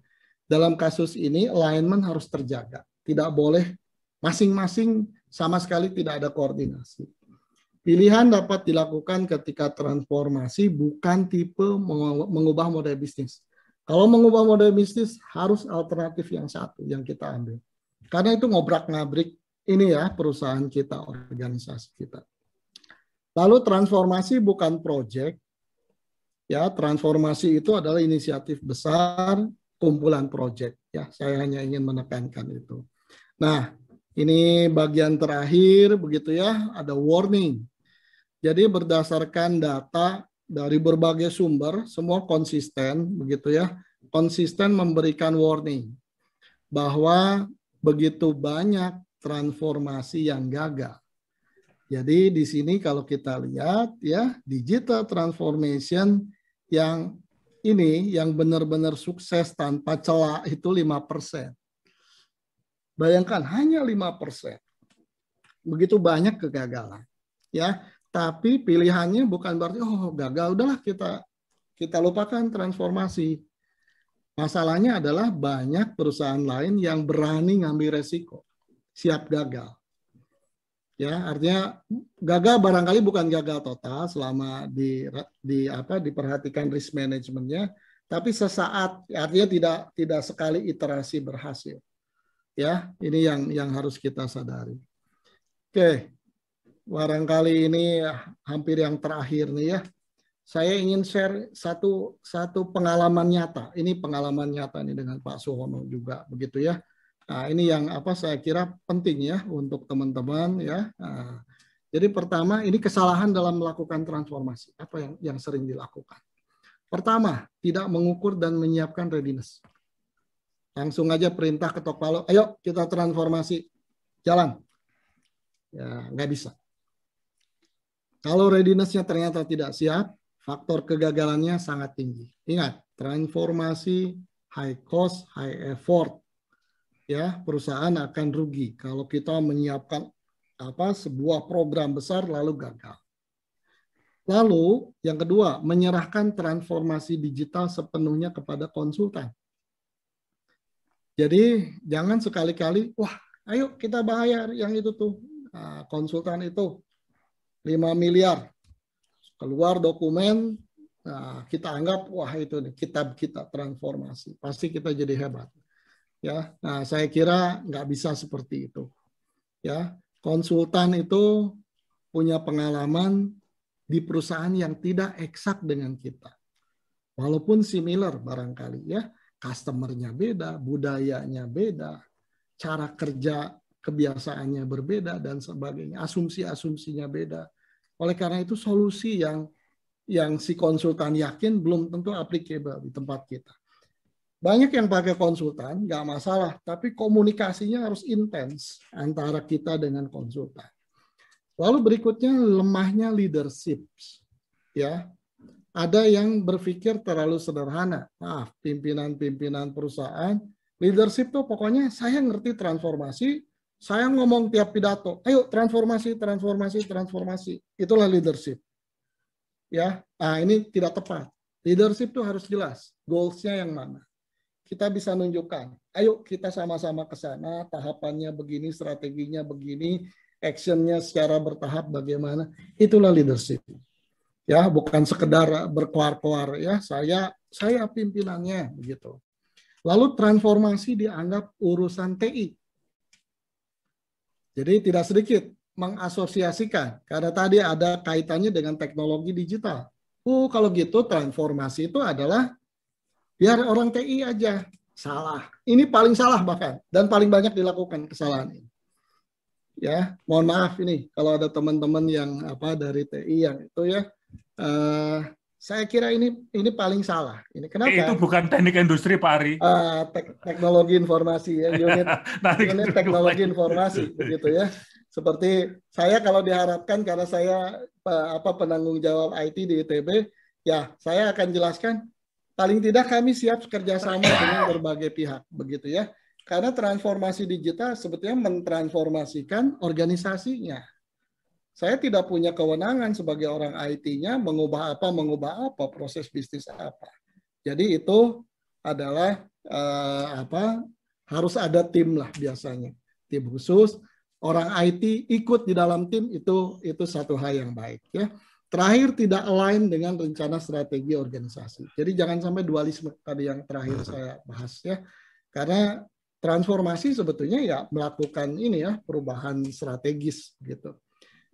dalam kasus ini alignment harus terjaga tidak boleh masing-masing sama sekali tidak ada koordinasi. Pilihan dapat dilakukan ketika transformasi bukan tipe mengubah model bisnis. Kalau mengubah model bisnis harus alternatif yang satu yang kita ambil. Karena itu ngobrak-ngabrik ini ya perusahaan kita, organisasi kita. Lalu transformasi bukan proyek. Ya, transformasi itu adalah inisiatif besar, kumpulan proyek ya. Saya hanya ingin menekankan itu. Nah, ini bagian terakhir begitu ya, ada warning jadi berdasarkan data dari berbagai sumber, semua konsisten, begitu ya, konsisten memberikan warning bahwa begitu banyak transformasi yang gagal. Jadi di sini kalau kita lihat ya digital transformation yang ini yang benar-benar sukses tanpa celah itu 5%. Bayangkan hanya 5%. Begitu banyak kegagalan. Ya, tapi pilihannya bukan berarti oh gagal udahlah kita kita lupakan transformasi. Masalahnya adalah banyak perusahaan lain yang berani ngambil resiko, siap gagal. Ya, artinya gagal barangkali bukan gagal total selama di di apa diperhatikan risk management-nya, tapi sesaat artinya tidak tidak sekali iterasi berhasil. Ya, ini yang yang harus kita sadari. Oke. Okay barangkali ini ah, hampir yang terakhir nih ya. Saya ingin share satu satu pengalaman nyata. Ini pengalaman nyata nih dengan Pak Suhono juga begitu ya. Nah, ini yang apa saya kira penting ya untuk teman-teman ya. Nah, jadi pertama ini kesalahan dalam melakukan transformasi. Apa yang yang sering dilakukan? Pertama, tidak mengukur dan menyiapkan readiness. Langsung aja perintah ketok palu, ayo kita transformasi, jalan. Ya, nggak bisa. Kalau readiness-nya ternyata tidak siap, faktor kegagalannya sangat tinggi. Ingat, transformasi high cost, high effort. Ya, perusahaan akan rugi kalau kita menyiapkan apa sebuah program besar lalu gagal. Lalu yang kedua, menyerahkan transformasi digital sepenuhnya kepada konsultan. Jadi jangan sekali-kali, wah ayo kita bayar yang itu tuh. Nah, konsultan itu 5 miliar. Keluar dokumen, nah, kita anggap wah itu nih, kitab kita transformasi. Pasti kita jadi hebat. Ya, nah saya kira nggak bisa seperti itu. Ya, konsultan itu punya pengalaman di perusahaan yang tidak eksak dengan kita. Walaupun similar barangkali ya, customernya beda, budayanya beda, cara kerja kebiasaannya berbeda dan sebagainya, asumsi-asumsinya beda. Oleh karena itu solusi yang yang si konsultan yakin belum tentu applicable di tempat kita. Banyak yang pakai konsultan, nggak masalah, tapi komunikasinya harus intens antara kita dengan konsultan. Lalu berikutnya lemahnya leadership. Ya, ada yang berpikir terlalu sederhana. Maaf, pimpinan-pimpinan perusahaan, leadership tuh pokoknya saya ngerti transformasi, saya ngomong tiap pidato, ayo transformasi, transformasi, transformasi. Itulah leadership. Ya, nah ini tidak tepat. Leadership itu harus jelas, goalsnya yang mana. Kita bisa nunjukkan, ayo kita sama-sama ke sana, tahapannya begini, strateginya begini, actionnya secara bertahap bagaimana. Itulah leadership. Ya, bukan sekedar berkuar-kuar ya, saya saya pimpinannya begitu. Lalu transformasi dianggap urusan TI. Jadi tidak sedikit mengasosiasikan karena tadi ada kaitannya dengan teknologi digital. Uh, kalau gitu transformasi itu adalah biar orang TI aja salah. Ini paling salah bahkan dan paling banyak dilakukan kesalahan ini. Ya, mohon maaf ini kalau ada teman-teman yang apa dari TI yang itu ya uh, saya kira ini ini paling salah. Ini kenapa? Eh, itu bukan teknik industri, Pak Ari. Uh, tek teknologi informasi ya, iya. unit, *laughs* unit teknologi informasi begitu ya. Seperti saya kalau diharapkan karena saya apa penanggung jawab IT di ITB, ya saya akan jelaskan. Paling tidak kami siap kerjasama dengan *coughs* berbagai pihak, begitu ya. Karena transformasi digital sebetulnya mentransformasikan organisasinya saya tidak punya kewenangan sebagai orang IT-nya mengubah apa, mengubah apa, proses bisnis apa. Jadi itu adalah uh, apa harus ada tim lah biasanya, tim khusus. Orang IT ikut di dalam tim itu itu satu hal yang baik ya. Terakhir tidak align dengan rencana strategi organisasi. Jadi jangan sampai dualisme tadi yang terakhir hmm. saya bahas ya. Karena transformasi sebetulnya ya melakukan ini ya perubahan strategis gitu.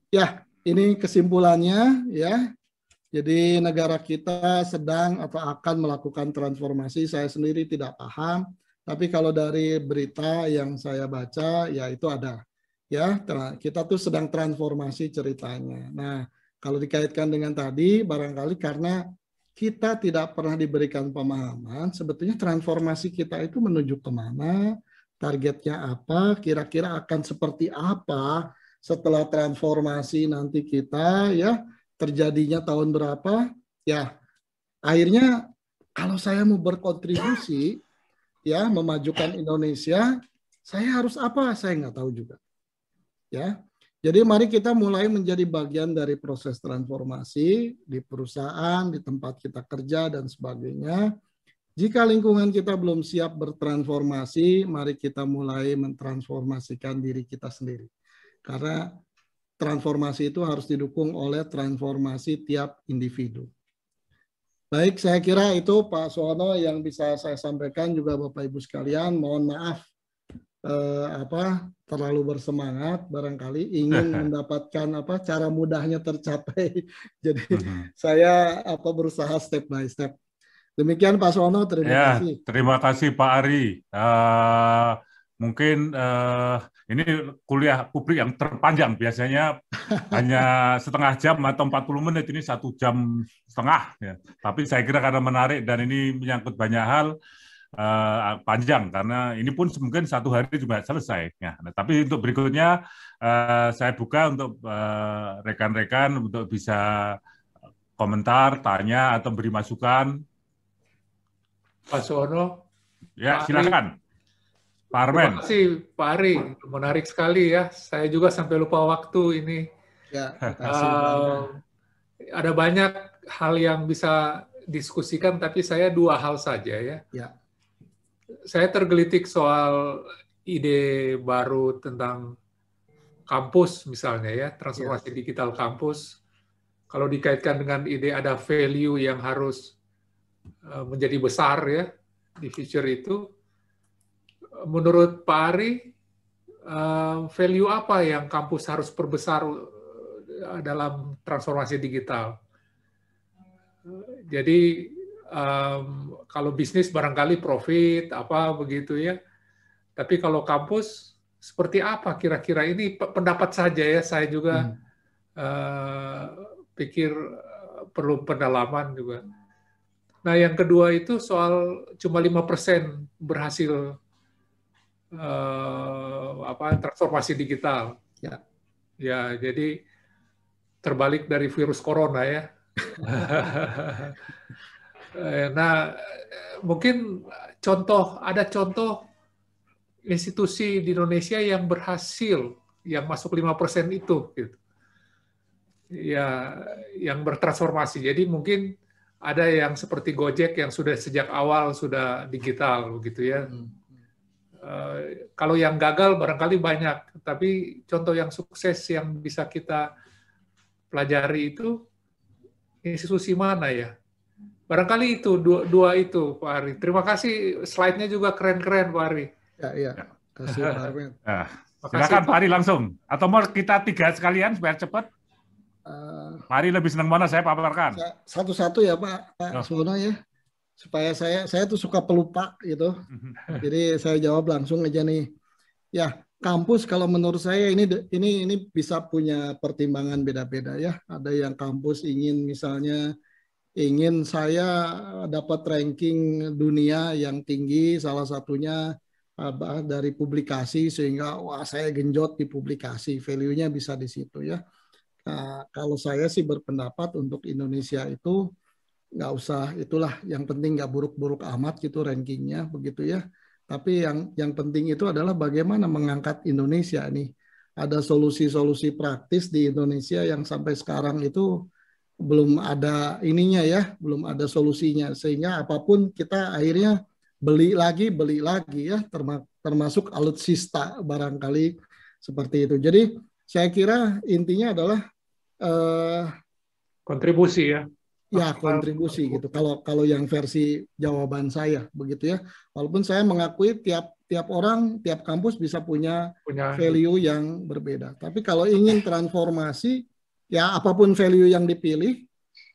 Ya, ini kesimpulannya ya. Jadi negara kita sedang atau akan melakukan transformasi. Saya sendiri tidak paham, tapi kalau dari berita yang saya baca ya itu ada. Ya, kita tuh sedang transformasi ceritanya. Nah, kalau dikaitkan dengan tadi barangkali karena kita tidak pernah diberikan pemahaman sebetulnya transformasi kita itu menuju kemana, targetnya apa, kira-kira akan seperti apa setelah transformasi nanti kita ya terjadinya tahun berapa ya akhirnya kalau saya mau berkontribusi *coughs* ya memajukan Indonesia saya harus apa saya nggak tahu juga ya jadi mari kita mulai menjadi bagian dari proses transformasi di perusahaan, di tempat kita kerja dan sebagainya. Jika lingkungan kita belum siap bertransformasi, mari kita mulai mentransformasikan diri kita sendiri. Karena transformasi itu harus didukung oleh transformasi tiap individu. Baik, saya kira itu Pak Suwono yang bisa saya sampaikan juga Bapak Ibu sekalian. Mohon maaf eh, apa terlalu bersemangat barangkali ingin *laughs* mendapatkan apa cara mudahnya tercapai. *laughs* Jadi uh-huh. saya apa berusaha step by step. Demikian Pak Suwono, terima ya, kasih. Terima kasih Pak Ari. Uh, mungkin uh, ini kuliah publik yang terpanjang biasanya *laughs* hanya setengah jam atau 40 menit ini satu jam setengah ya. tapi saya kira karena menarik dan ini menyangkut banyak hal uh, panjang karena ini pun mungkin satu hari juga selesai ya. nah, tapi untuk berikutnya uh, saya buka untuk rekan-rekan uh, untuk bisa komentar tanya atau beri masukan Pak Sono ya silakan Pak Armen. Terima kasih Pak Ari, menarik sekali ya. Saya juga sampai lupa waktu ini. Ya, *laughs* kasih, uh, ada banyak hal yang bisa diskusikan, tapi saya dua hal saja ya. ya. Saya tergelitik soal ide baru tentang kampus misalnya ya, transformasi ya. digital kampus. Kalau dikaitkan dengan ide ada value yang harus ehm, menjadi besar ya di future itu, menurut Pak Ari, eh, value apa yang kampus harus perbesar eh, dalam transformasi digital? Jadi um, kalau bisnis barangkali profit apa begitu ya, tapi kalau kampus seperti apa kira-kira ini pendapat saja ya saya juga hmm. uh, pikir perlu pendalaman juga. Nah, yang kedua itu soal cuma lima persen berhasil uh, apa transformasi digital. Ya. ya, jadi terbalik dari virus corona ya. *laughs* Eh, nah, mungkin contoh ada contoh institusi di Indonesia yang berhasil yang masuk 5% itu gitu. Ya, yang bertransformasi. Jadi mungkin ada yang seperti Gojek yang sudah sejak awal sudah digital begitu ya. Hmm Eh, kalau yang gagal barangkali banyak, tapi contoh yang sukses yang bisa kita pelajari itu institusi mana ya? Barangkali itu dua, dua itu Pak Ari. Terima kasih slide-nya juga keren-keren Pak Ari. Ya, iya. Kasih Pak Ari. Nah, *laughs* ya. silakan Pak Ari langsung. Atau mau kita tiga sekalian supaya cepat? Uh, eh, Pak Ari lebih senang mana saya paparkan? Satu-satu ya Pak, Pak oh. Sono ya supaya saya saya tuh suka pelupa gitu. Mm-hmm. Jadi saya jawab langsung aja nih. Ya, kampus kalau menurut saya ini ini ini bisa punya pertimbangan beda-beda ya. Ada yang kampus ingin misalnya ingin saya dapat ranking dunia yang tinggi salah satunya dari publikasi sehingga wah saya genjot di publikasi value-nya bisa di situ ya. Nah, kalau saya sih berpendapat untuk Indonesia itu nggak usah itulah yang penting nggak buruk-buruk amat gitu rankingnya begitu ya tapi yang yang penting itu adalah bagaimana mengangkat Indonesia nih ada solusi-solusi praktis di Indonesia yang sampai sekarang itu belum ada ininya ya belum ada solusinya sehingga apapun kita akhirnya beli lagi beli lagi ya termasuk alutsista barangkali seperti itu jadi saya kira intinya adalah eh, kontribusi ya ya kontribusi gitu kalau kalau yang versi jawaban saya begitu ya walaupun saya mengakui tiap tiap orang tiap kampus bisa punya, punya value yang berbeda tapi kalau ingin transformasi ya apapun value yang dipilih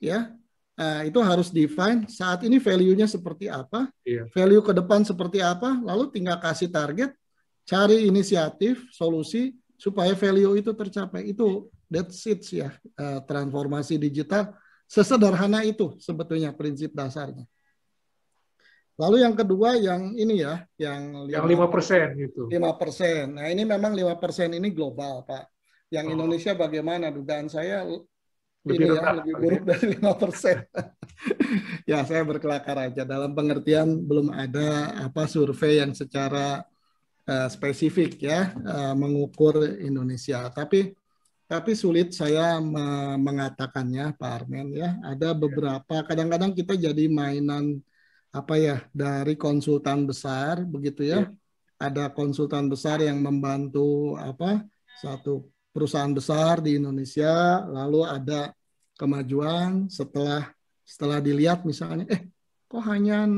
ya Nah, itu harus define saat ini value-nya seperti apa iya. value ke depan seperti apa lalu tinggal kasih target cari inisiatif solusi supaya value itu tercapai itu that's it ya eh, transformasi digital Sesederhana itu sebetulnya prinsip dasarnya. Lalu yang kedua yang ini ya, yang lima persen itu Lima persen. Nah ini memang lima persen ini global pak. Yang oh. Indonesia bagaimana? Dugaan saya lebih ini ya, rendah, ya, lebih buruk dari lima persen. *laughs* ya saya berkelakar aja dalam pengertian belum ada apa survei yang secara uh, spesifik ya uh, mengukur Indonesia. Tapi tapi sulit saya mengatakannya Pak Armen ya. Ada iya. beberapa kadang-kadang kita jadi mainan apa ya dari konsultan besar begitu ya. Iya. Ada konsultan besar yang membantu apa satu perusahaan besar di Indonesia, lalu ada kemajuan setelah setelah dilihat misalnya eh kok hanya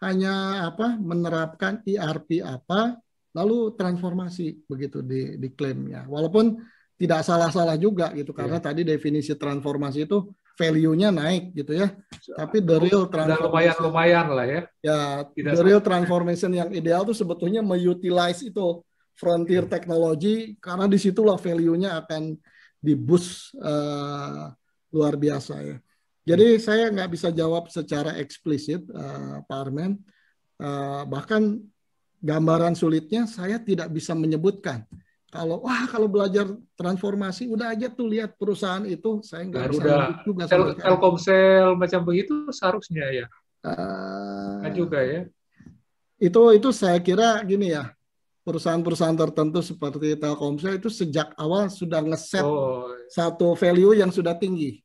hanya apa menerapkan ERP apa lalu transformasi begitu di diklaimnya. Walaupun tidak salah-salah juga gitu karena yeah. tadi definisi transformasi itu value-nya naik gitu ya. Tapi the real transformation lumayan lumayan lah ya. Ya, tidak the real transformation yang ideal itu sebetulnya meutilize itu frontier yeah. Hmm. teknologi karena disitulah value-nya akan di boost uh, eh, luar biasa ya. Jadi hmm. saya nggak bisa jawab secara eksplisit, uh, Pak Armen. Uh, bahkan gambaran sulitnya saya tidak bisa menyebutkan kalau wah kalau belajar transformasi udah aja tuh lihat perusahaan itu saya nggak bisa juga tel Telkomsel macam begitu seharusnya ya uh, juga ya itu itu saya kira gini ya perusahaan-perusahaan tertentu seperti Telkomsel itu sejak awal sudah ngeset oh. satu value yang sudah tinggi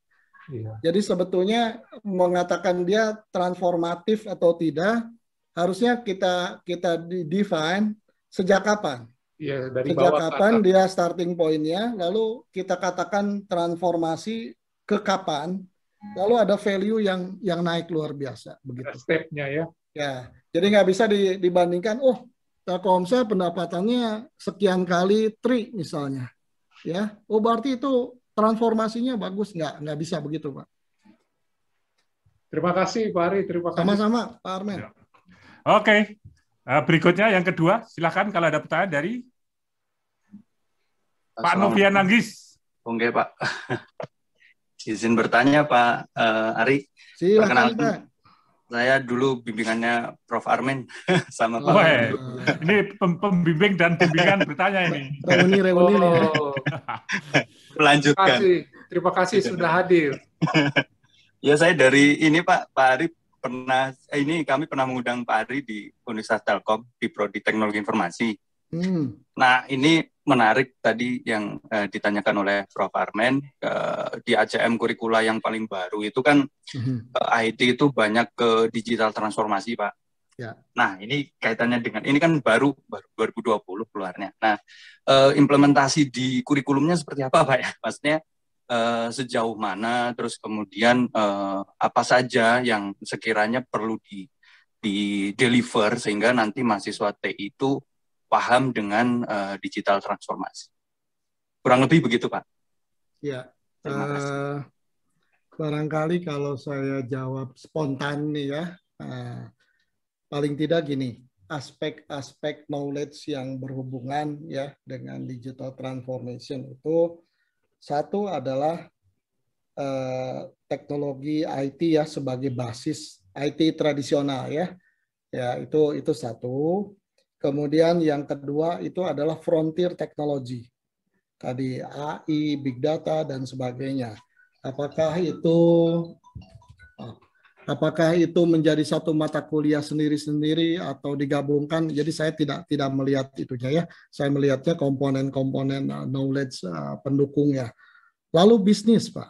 iya. jadi sebetulnya mengatakan dia transformatif atau tidak harusnya kita kita define sejak kapan Ya, dari Sejak bawah kapan dia starting point-nya, lalu kita katakan transformasi ke kapan, lalu ada value yang yang naik luar biasa. Begitu. Stepnya ya. Ya, jadi nggak bisa di, dibandingkan, oh Telkomsel pendapatannya sekian kali tri misalnya, ya, oh berarti itu transformasinya bagus nggak nggak bisa begitu pak. Terima kasih Pak Ari, terima kasih. Sama-sama Pak Armen. Ya. Oke, okay. Eh, berikutnya yang kedua, silakan kalau ada pertanyaan dari Pak Novian Nanggis. Oke Pak. Izin bertanya Pak uh, Ari. Silakan, Pak. Saya dulu bimbingannya Prof. Armin *laughs* sama Pak. Oh, ini pembimbing dan bimbingan bertanya ini. Reuni, reuni. Oh. *laughs* Melanjutkan. Terima kasih, Terima kasih sudah hadir. *laughs* ya saya dari ini Pak, Pak Arif pernah eh, ini kami pernah mengundang Pak Ari di Universitas Telkom di Prodi Teknologi Informasi. Hmm. Nah ini menarik tadi yang eh, ditanyakan oleh Prof Armen eh, di ACM kurikula yang paling baru itu kan hmm. eh, IT itu banyak ke digital transformasi Pak. Ya. Nah ini kaitannya dengan ini kan baru baru 2020 keluarnya. Nah eh, implementasi di kurikulumnya seperti apa Pak ya? Maksudnya uh, sejauh mana, terus kemudian uh, apa saja yang sekiranya perlu di di deliver sehingga nanti mahasiswa TI itu paham dengan uh, digital transformasi. Kurang lebih begitu, Pak. Ya. Terima Uh, barangkali kalau saya jawab spontan nih ya, uh, paling tidak gini, aspek-aspek knowledge yang berhubungan ya dengan digital transformation itu satu adalah eh, teknologi IT ya sebagai basis IT tradisional ya. Ya, itu itu satu. Kemudian yang kedua itu adalah frontier teknologi. Tadi AI, big data dan sebagainya. Apakah itu oh, Apakah itu menjadi satu mata kuliah sendiri-sendiri atau digabungkan? Jadi saya tidak tidak melihat itunya ya. Saya melihatnya komponen-komponen uh, knowledge uh, pendukung ya. Lalu bisnis, Pak.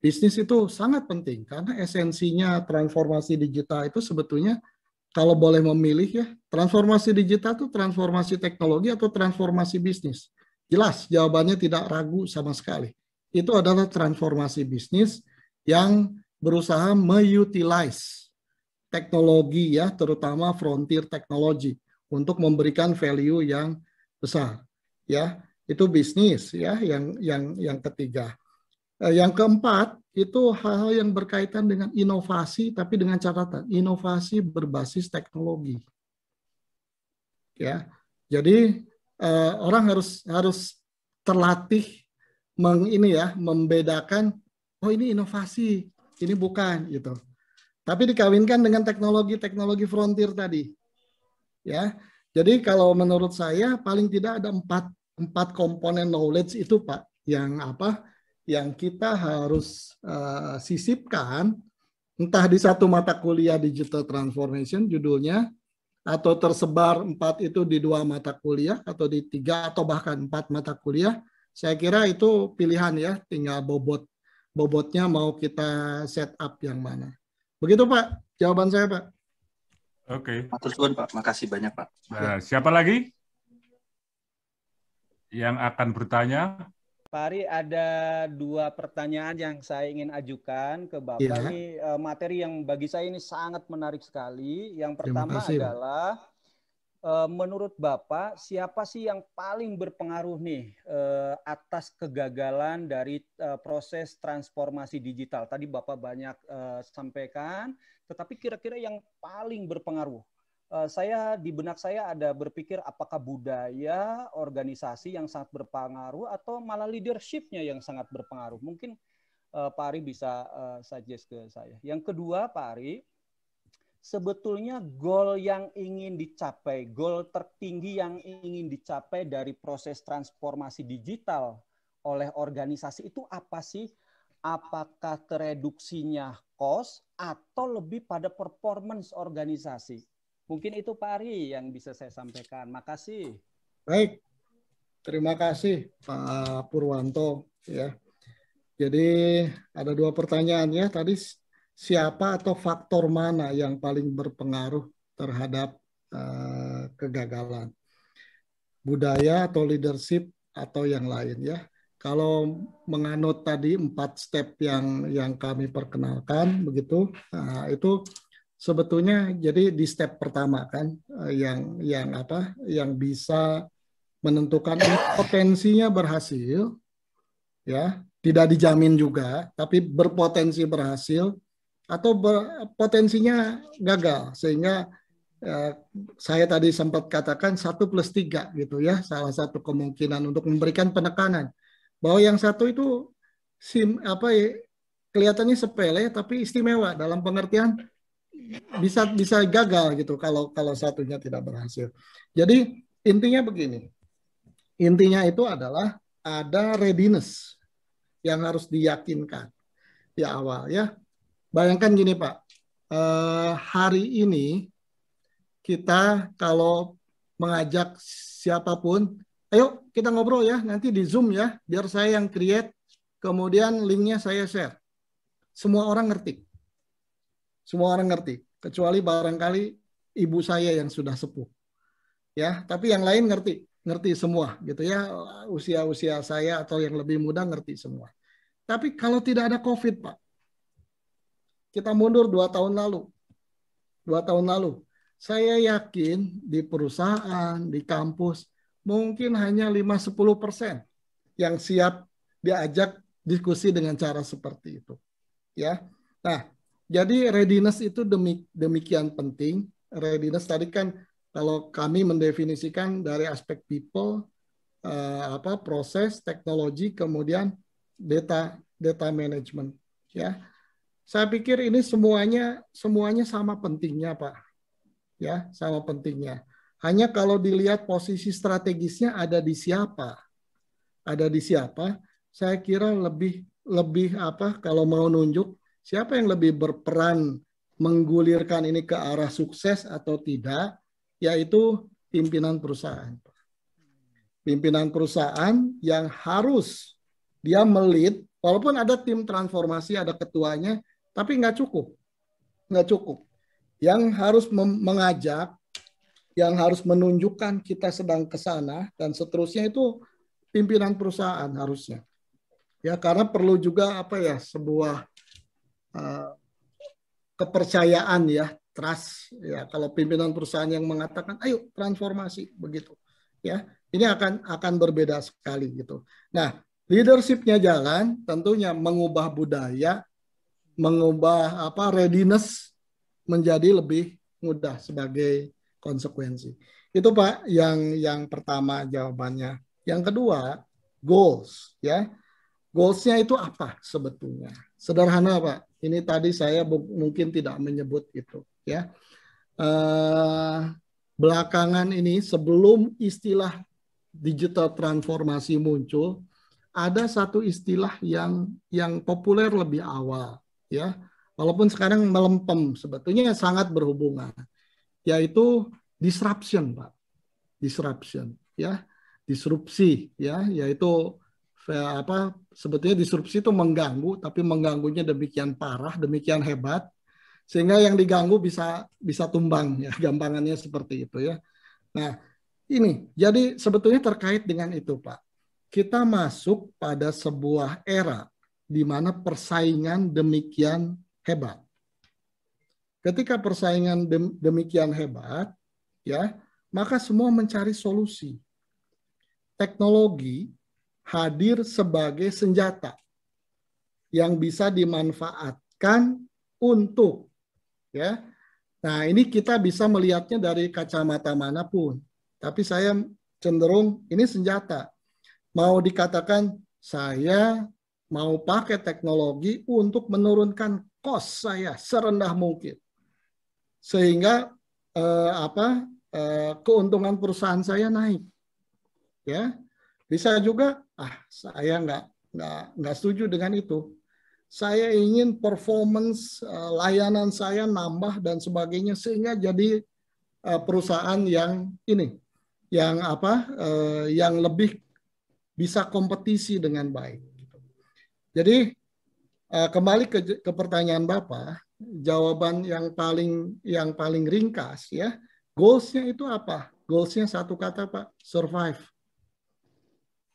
Bisnis itu sangat penting karena esensinya transformasi digital itu sebetulnya kalau boleh memilih ya, transformasi digital itu transformasi teknologi atau transformasi bisnis. Jelas jawabannya tidak ragu sama sekali. Itu adalah transformasi bisnis yang berusaha meutilize teknologi ya, terutama frontier teknologi untuk memberikan value yang besar ya. Itu bisnis ya yang yang yang ketiga. Eh, yang keempat, itu hal-hal yang berkaitan dengan inovasi, tapi dengan catatan inovasi berbasis teknologi. Ya, jadi eh, orang harus harus terlatih meng, ini ya membedakan oh ini inovasi ini bukan gitu. Tapi dikawinkan dengan teknologi-teknologi frontier tadi. Ya. Jadi kalau menurut saya paling tidak ada empat, empat komponen knowledge itu Pak yang apa yang kita harus uh, sisipkan entah di satu mata kuliah digital transformation judulnya atau tersebar empat itu di dua mata kuliah atau di tiga atau bahkan empat mata kuliah saya kira itu pilihan ya tinggal bobot bobotnya mau kita set up yang mana. Begitu Pak, jawaban saya Pak. Oke. Okay. Terus Pak, makasih banyak Pak. Nah, siapa lagi yang akan bertanya? Pak Ari, ada dua pertanyaan yang saya ingin ajukan ke Bapak. Ya. Ini eh, materi yang bagi saya ini sangat menarik sekali. Yang pertama kasih, adalah Pak Eh, menurut Bapak, siapa sih yang paling berpengaruh nih eh, atas kegagalan dari eh, proses transformasi digital? Tadi Bapak banyak sampaikan, tetapi kira-kira yang paling berpengaruh. Saya di benak saya ada berpikir apakah budaya organisasi yang sangat berpengaruh atau malah leadershipnya yang sangat berpengaruh. Mungkin Pak Ari bisa suggest ke saya. Yang kedua, Pak Ari, sebetulnya goal yang ingin dicapai, goal tertinggi yang ingin dicapai dari proses transformasi digital oleh organisasi itu apa sih? Apakah tereduksinya cost atau lebih pada performance organisasi? Mungkin itu Pak Ari yang bisa saya sampaikan. Makasih. Baik. Terima kasih Pak Purwanto ya. Jadi ada dua pertanyaan ya tadi siapa atau faktor mana yang paling berpengaruh terhadap uh, kegagalan budaya atau leadership atau yang lain ya kalau menganut tadi empat step yang yang kami perkenalkan begitu uh, itu sebetulnya jadi di step pertama kan eh, yang yang apa yang bisa menentukan potensinya berhasil ya tidak dijamin juga tapi berpotensi berhasil atau potensinya gagal sehingga eh, saya tadi sempat katakan satu plus tiga gitu ya salah satu kemungkinan untuk memberikan penekanan bahwa yang satu itu sim apa ya, kelihatannya sepele tapi istimewa dalam pengertian bisa bisa gagal gitu kalau kalau satunya tidak berhasil jadi intinya begini intinya itu adalah ada readiness yang harus diyakinkan di awal ya Bayangkan gini Pak, eh, hari ini kita kalau mengajak siapapun, ayo kita ngobrol ya, nanti di Zoom ya, biar saya yang create, kemudian linknya saya share. Semua orang ngerti. Semua orang ngerti, kecuali barangkali ibu saya yang sudah sepuh. Ya, tapi yang lain ngerti, ngerti semua gitu ya, usia-usia saya atau yang lebih muda ngerti semua. Tapi kalau tidak ada COVID, Pak, kita mundur dua tahun lalu. Dua tahun lalu. Saya yakin di perusahaan, di kampus, mungkin hanya 5-10 persen yang siap diajak diskusi dengan cara seperti itu. Ya, Nah, jadi readiness itu demikian penting. Readiness tadi kan kalau kami mendefinisikan dari aspek people, eh, apa proses, teknologi, kemudian data data management. Ya, saya pikir ini semuanya semuanya sama pentingnya, Pak. Ya, sama pentingnya. Hanya kalau dilihat posisi strategisnya ada di siapa. Ada di siapa? Saya kira lebih lebih apa kalau mau nunjuk siapa yang lebih berperan menggulirkan ini ke arah sukses atau tidak, yaitu pimpinan perusahaan. Pimpinan perusahaan yang harus dia melit, walaupun ada tim transformasi, ada ketuanya, tapi nggak cukup nggak cukup yang harus mengajak yang harus menunjukkan kita sedang ke sana dan seterusnya itu pimpinan perusahaan harusnya ya karena perlu juga apa ya sebuah uh, kepercayaan ya trust ya kalau pimpinan perusahaan yang mengatakan ayo transformasi begitu ya ini akan akan berbeda sekali gitu nah leadershipnya jalan tentunya mengubah budaya mengubah apa readiness menjadi lebih mudah sebagai konsekuensi. Itu Pak yang yang pertama jawabannya. Yang kedua, goals ya. Goalsnya itu apa sebetulnya? Sederhana Pak. Ini tadi saya mungkin tidak menyebut itu ya. Uh, belakangan ini sebelum istilah digital transformasi muncul, ada satu istilah yang yang populer lebih awal ya walaupun sekarang melempem sebetulnya sangat berhubungan yaitu disruption pak disruption ya disrupsi ya yaitu eh, apa sebetulnya disrupsi itu mengganggu tapi mengganggunya demikian parah demikian hebat sehingga yang diganggu bisa bisa tumbang ya *laughs* gampangannya seperti itu ya nah ini jadi sebetulnya terkait dengan itu pak kita masuk pada sebuah era di mana persaingan demikian hebat. Ketika persaingan demikian hebat, ya, maka semua mencari solusi. Teknologi hadir sebagai senjata yang bisa dimanfaatkan untuk ya. Nah, ini kita bisa melihatnya dari kacamata manapun. Tapi saya cenderung ini senjata. Mau dikatakan saya mau pakai teknologi untuk menurunkan kos saya serendah mungkin. Sehingga eh, apa eh, keuntungan perusahaan saya naik. Ya. Bisa juga ah saya nggak nggak nggak setuju dengan itu. Saya ingin performance eh, layanan saya nambah dan sebagainya sehingga jadi eh, perusahaan yang ini yang apa eh, yang lebih bisa kompetisi dengan baik. Jadi eh, kembali ke, ke pertanyaan Bapak, jawaban yang paling yang paling ringkas ya, goalsnya itu apa? Goalsnya satu kata Pak, survive.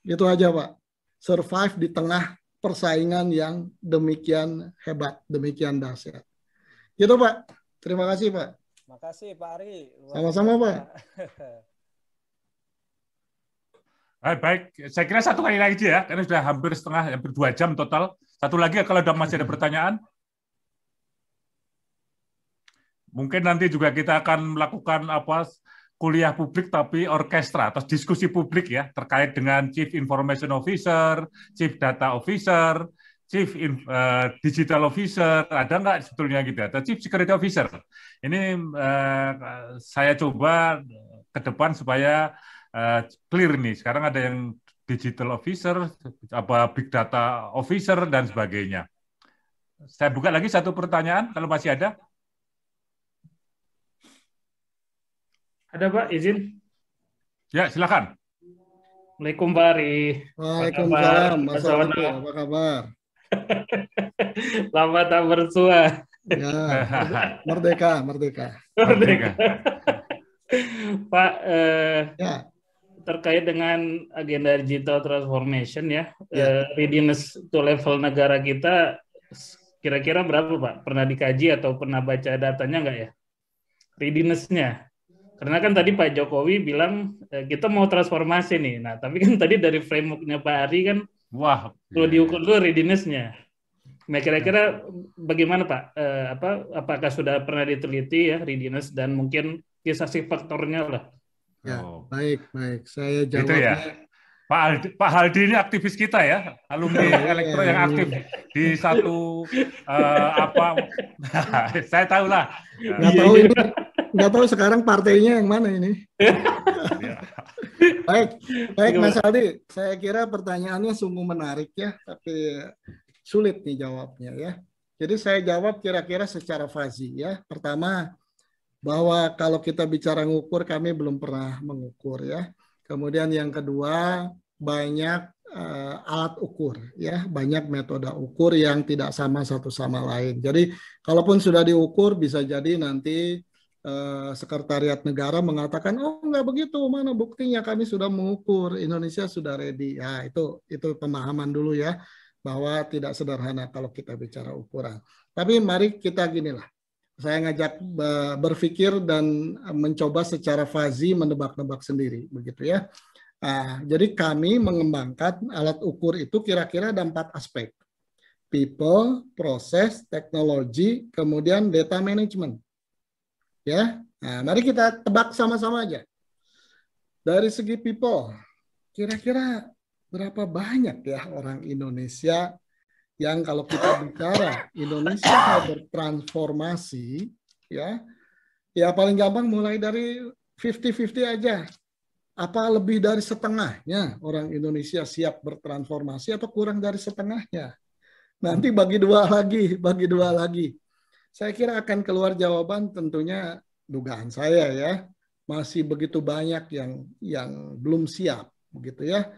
Itu aja Pak. Survive di tengah persaingan yang demikian hebat, demikian dahsyat. Gitu Pak. Terima kasih Pak. Terima kasih Pak Ari. Sama-sama Pak. *laughs* Baik, eh, baik. Saya kira satu kali lagi ya, karena sudah hampir setengah, hampir dua jam total. Satu lagi ya, kalau masih ada pertanyaan. Mungkin nanti juga kita akan melakukan apa kuliah publik tapi orkestra atau diskusi publik ya terkait dengan chief information officer, chief data officer, chief in, uh, digital officer ada nggak sebetulnya gitu ya? atau chief security officer ini uh, saya coba ke depan supaya uh, clear nih. Sekarang ada yang digital officer, apa big data officer dan sebagainya. Saya buka lagi satu pertanyaan kalau masih ada. Ada Pak, izin. Ya, silakan. Assalamualaikum Pak Ari. Waalaikumsalam. Mas Apa kabar? *laughs* Lama tak bersua. Ya, merdeka, merdeka. Merdeka. merdeka. Pak, eh, ya terkait dengan agenda digital transformation ya, ya. uh, readiness to level negara kita kira-kira berapa Pak? Pernah dikaji atau pernah baca datanya nggak ya? readinessnya Karena kan tadi Pak Jokowi bilang e, kita mau transformasi nih. Nah, tapi kan tadi dari frameworknya Pak Ari kan wah, perlu diukur dulu readinessnya Nah, kira-kira bagaimana Pak? E, apa apakah sudah pernah diteliti ya readiness dan mungkin kisah faktornya lah? Ya, oh. baik, baik. Saya jawabnya. Itu ya. Pak Haldi, Pak Haldi ini aktivis kita ya, alumni iya, iya, elektro yang iya. aktif di satu uh, apa? *laughs* saya tahu lah. Nggak tahu ini, nggak tahu sekarang partainya yang mana ini. baik, baik Mas Aldi. Saya kira pertanyaannya sungguh menarik ya, tapi sulit nih jawabnya ya. Jadi saya jawab kira-kira secara fasi ya. Pertama, bahwa kalau kita bicara ngukur kami belum pernah mengukur ya. Kemudian yang kedua banyak uh, alat ukur ya banyak metode ukur yang tidak sama satu sama lain jadi kalaupun sudah diukur bisa jadi nanti uh, sekretariat negara mengatakan oh nggak begitu mana buktinya kami sudah mengukur Indonesia sudah ready ya itu itu pemahaman dulu ya bahwa tidak sederhana kalau kita bicara ukuran tapi mari kita ginilah saya ngajak berpikir dan eh, mencoba secara fazi menebak-nebak sendiri begitu ya. Nah, jadi kami mengembangkan alat ukur itu kira-kira ada empat aspek. People, proses, teknologi, kemudian data management. Ya, nah, mari kita tebak sama-sama aja. Dari segi people, kira-kira berapa banyak ya orang Indonesia yang kalau kita bicara Indonesia mau bertransformasi ya ya paling gampang mulai dari 50-50 aja apa lebih dari setengahnya orang Indonesia siap bertransformasi atau kurang dari setengahnya nanti bagi dua lagi bagi dua lagi saya kira akan keluar jawaban tentunya dugaan saya ya masih begitu banyak yang yang belum siap begitu ya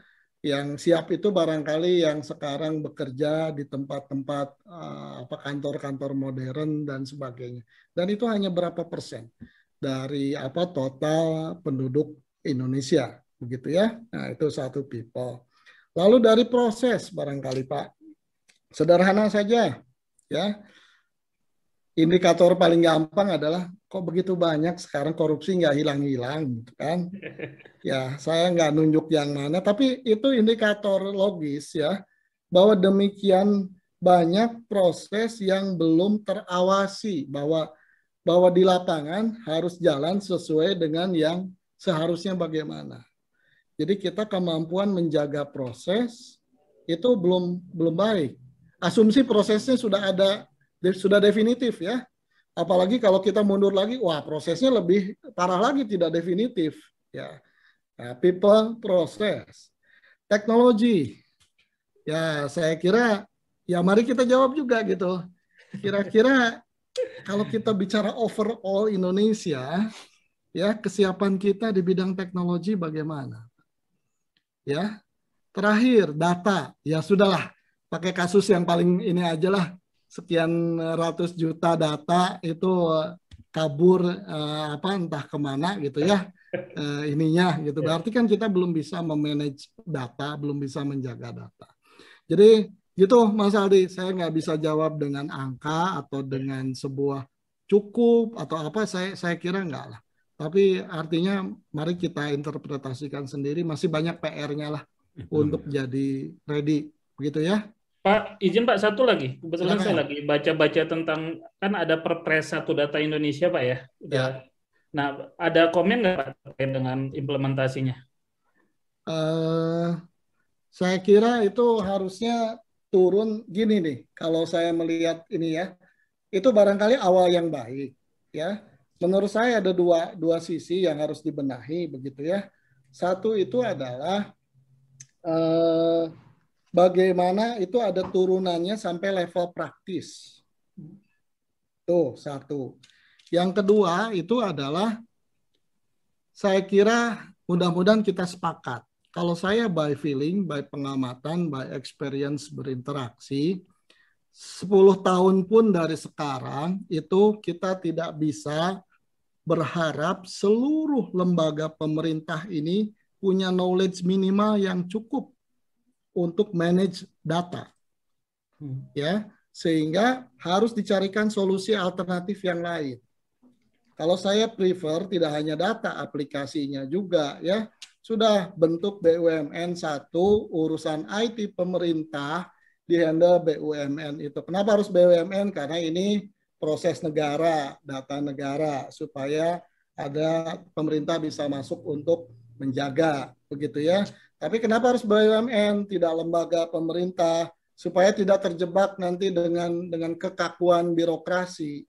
yang siap itu barangkali yang sekarang bekerja di tempat-tempat eh, apa kantor-kantor modern dan sebagainya. Dan itu hanya berapa persen dari apa total penduduk Indonesia, begitu ya. Nah, itu satu people. Lalu dari proses barangkali Pak. Sederhana saja, ya indikator paling gampang adalah kok begitu banyak sekarang korupsi nggak hilang-hilang gitu kan. *laughs* Ya, saya nggak nunjuk yang mana, tapi itu indikator logis ya bahwa demikian banyak proses yang belum terawasi bahwa bahwa di lapangan harus jalan sesuai dengan yang seharusnya bagaimana. Jadi kita kemampuan menjaga proses itu belum belum baik. Asumsi prosesnya sudah ada sudah definitif ya. Apalagi kalau kita mundur lagi, wah prosesnya lebih parah lagi tidak definitif ya. Nah, people proses, teknologi. Ya, saya kira ya mari kita jawab juga gitu. Kira-kira kalau kita bicara overall Indonesia, ya kesiapan kita di bidang teknologi bagaimana? Ya, terakhir data ya sudahlah pakai kasus yang paling ini aja lah sekian ratus juta data itu eh, kabur uh, apa entah kemana gitu ya uh, *laughs* ininya gitu ya. berarti kan kita belum bisa memanage data belum bisa menjaga data jadi gitu Mas Aldi saya nggak bisa jawab dengan angka atau ya. dengan sebuah cukup atau apa saya saya kira nggak lah tapi artinya mari kita interpretasikan sendiri masih banyak PR-nya lah untuk ya. jadi ready begitu ya Pak, izin Pak satu lagi. Kebetulan saya lagi baca-baca tentang kan ada Perpres satu data Indonesia Pak ya. Ya. Nah, ada komen nggak Pak terkait dengan implementasinya? Uh, saya kira itu harusnya turun gini nih. Kalau saya melihat ini ya, itu barangkali awal yang baik ya. Menurut saya ada dua dua sisi yang harus dibenahi begitu ya. Satu itu adalah uh, bagaimana itu ada turunannya sampai level praktis. Tuh, satu. Yang kedua itu adalah saya kira mudah-mudahan kita sepakat. Kalau saya by feeling, by pengamatan, by experience berinteraksi, 10 tahun pun dari sekarang itu kita tidak bisa berharap seluruh lembaga pemerintah ini punya knowledge minimal yang cukup untuk manage data. Hmm. Ya, sehingga harus dicarikan solusi alternatif yang lain. Kalau saya prefer tidak hanya data aplikasinya juga ya. Sudah bentuk BUMN satu urusan IT pemerintah di handle BUMN itu. Kenapa harus BUMN? Karena ini proses negara, data negara supaya ada pemerintah bisa masuk untuk menjaga begitu ya. Tapi kenapa harus BUMN, tidak lembaga pemerintah, supaya tidak terjebak nanti dengan dengan kekakuan birokrasi.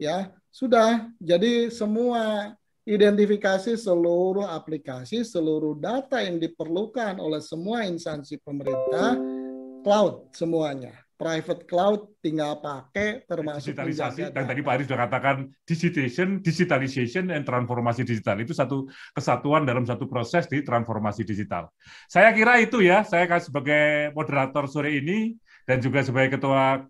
Ya, sudah. Jadi semua identifikasi seluruh aplikasi, seluruh data yang diperlukan oleh semua instansi pemerintah cloud semuanya private cloud tinggal pakai termasuk digitalisasi dan tadi Pak Ari sudah katakan digitization, digitalization dan transformasi digital itu satu kesatuan dalam satu proses di transformasi digital. Saya kira itu ya, saya kan sebagai moderator sore ini dan juga sebagai ketua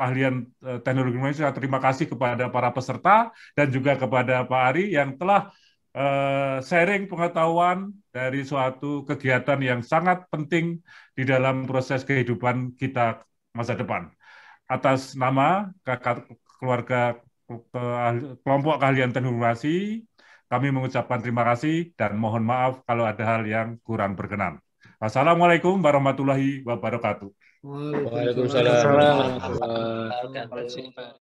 keahlian eh, teknologi Indonesia terima kasih kepada para peserta dan juga kepada Pak Ari yang telah eh, sharing pengetahuan dari suatu kegiatan yang sangat penting di dalam proses kehidupan kita masa depan. Atas nama keluarga kelompok keahlian teknologi, kami mengucapkan terima kasih dan mohon maaf kalau ada hal yang kurang berkenan. Wassalamualaikum warahmatullahi wabarakatuh. Waalaikumsalam warahmatullahi wabarakatuh.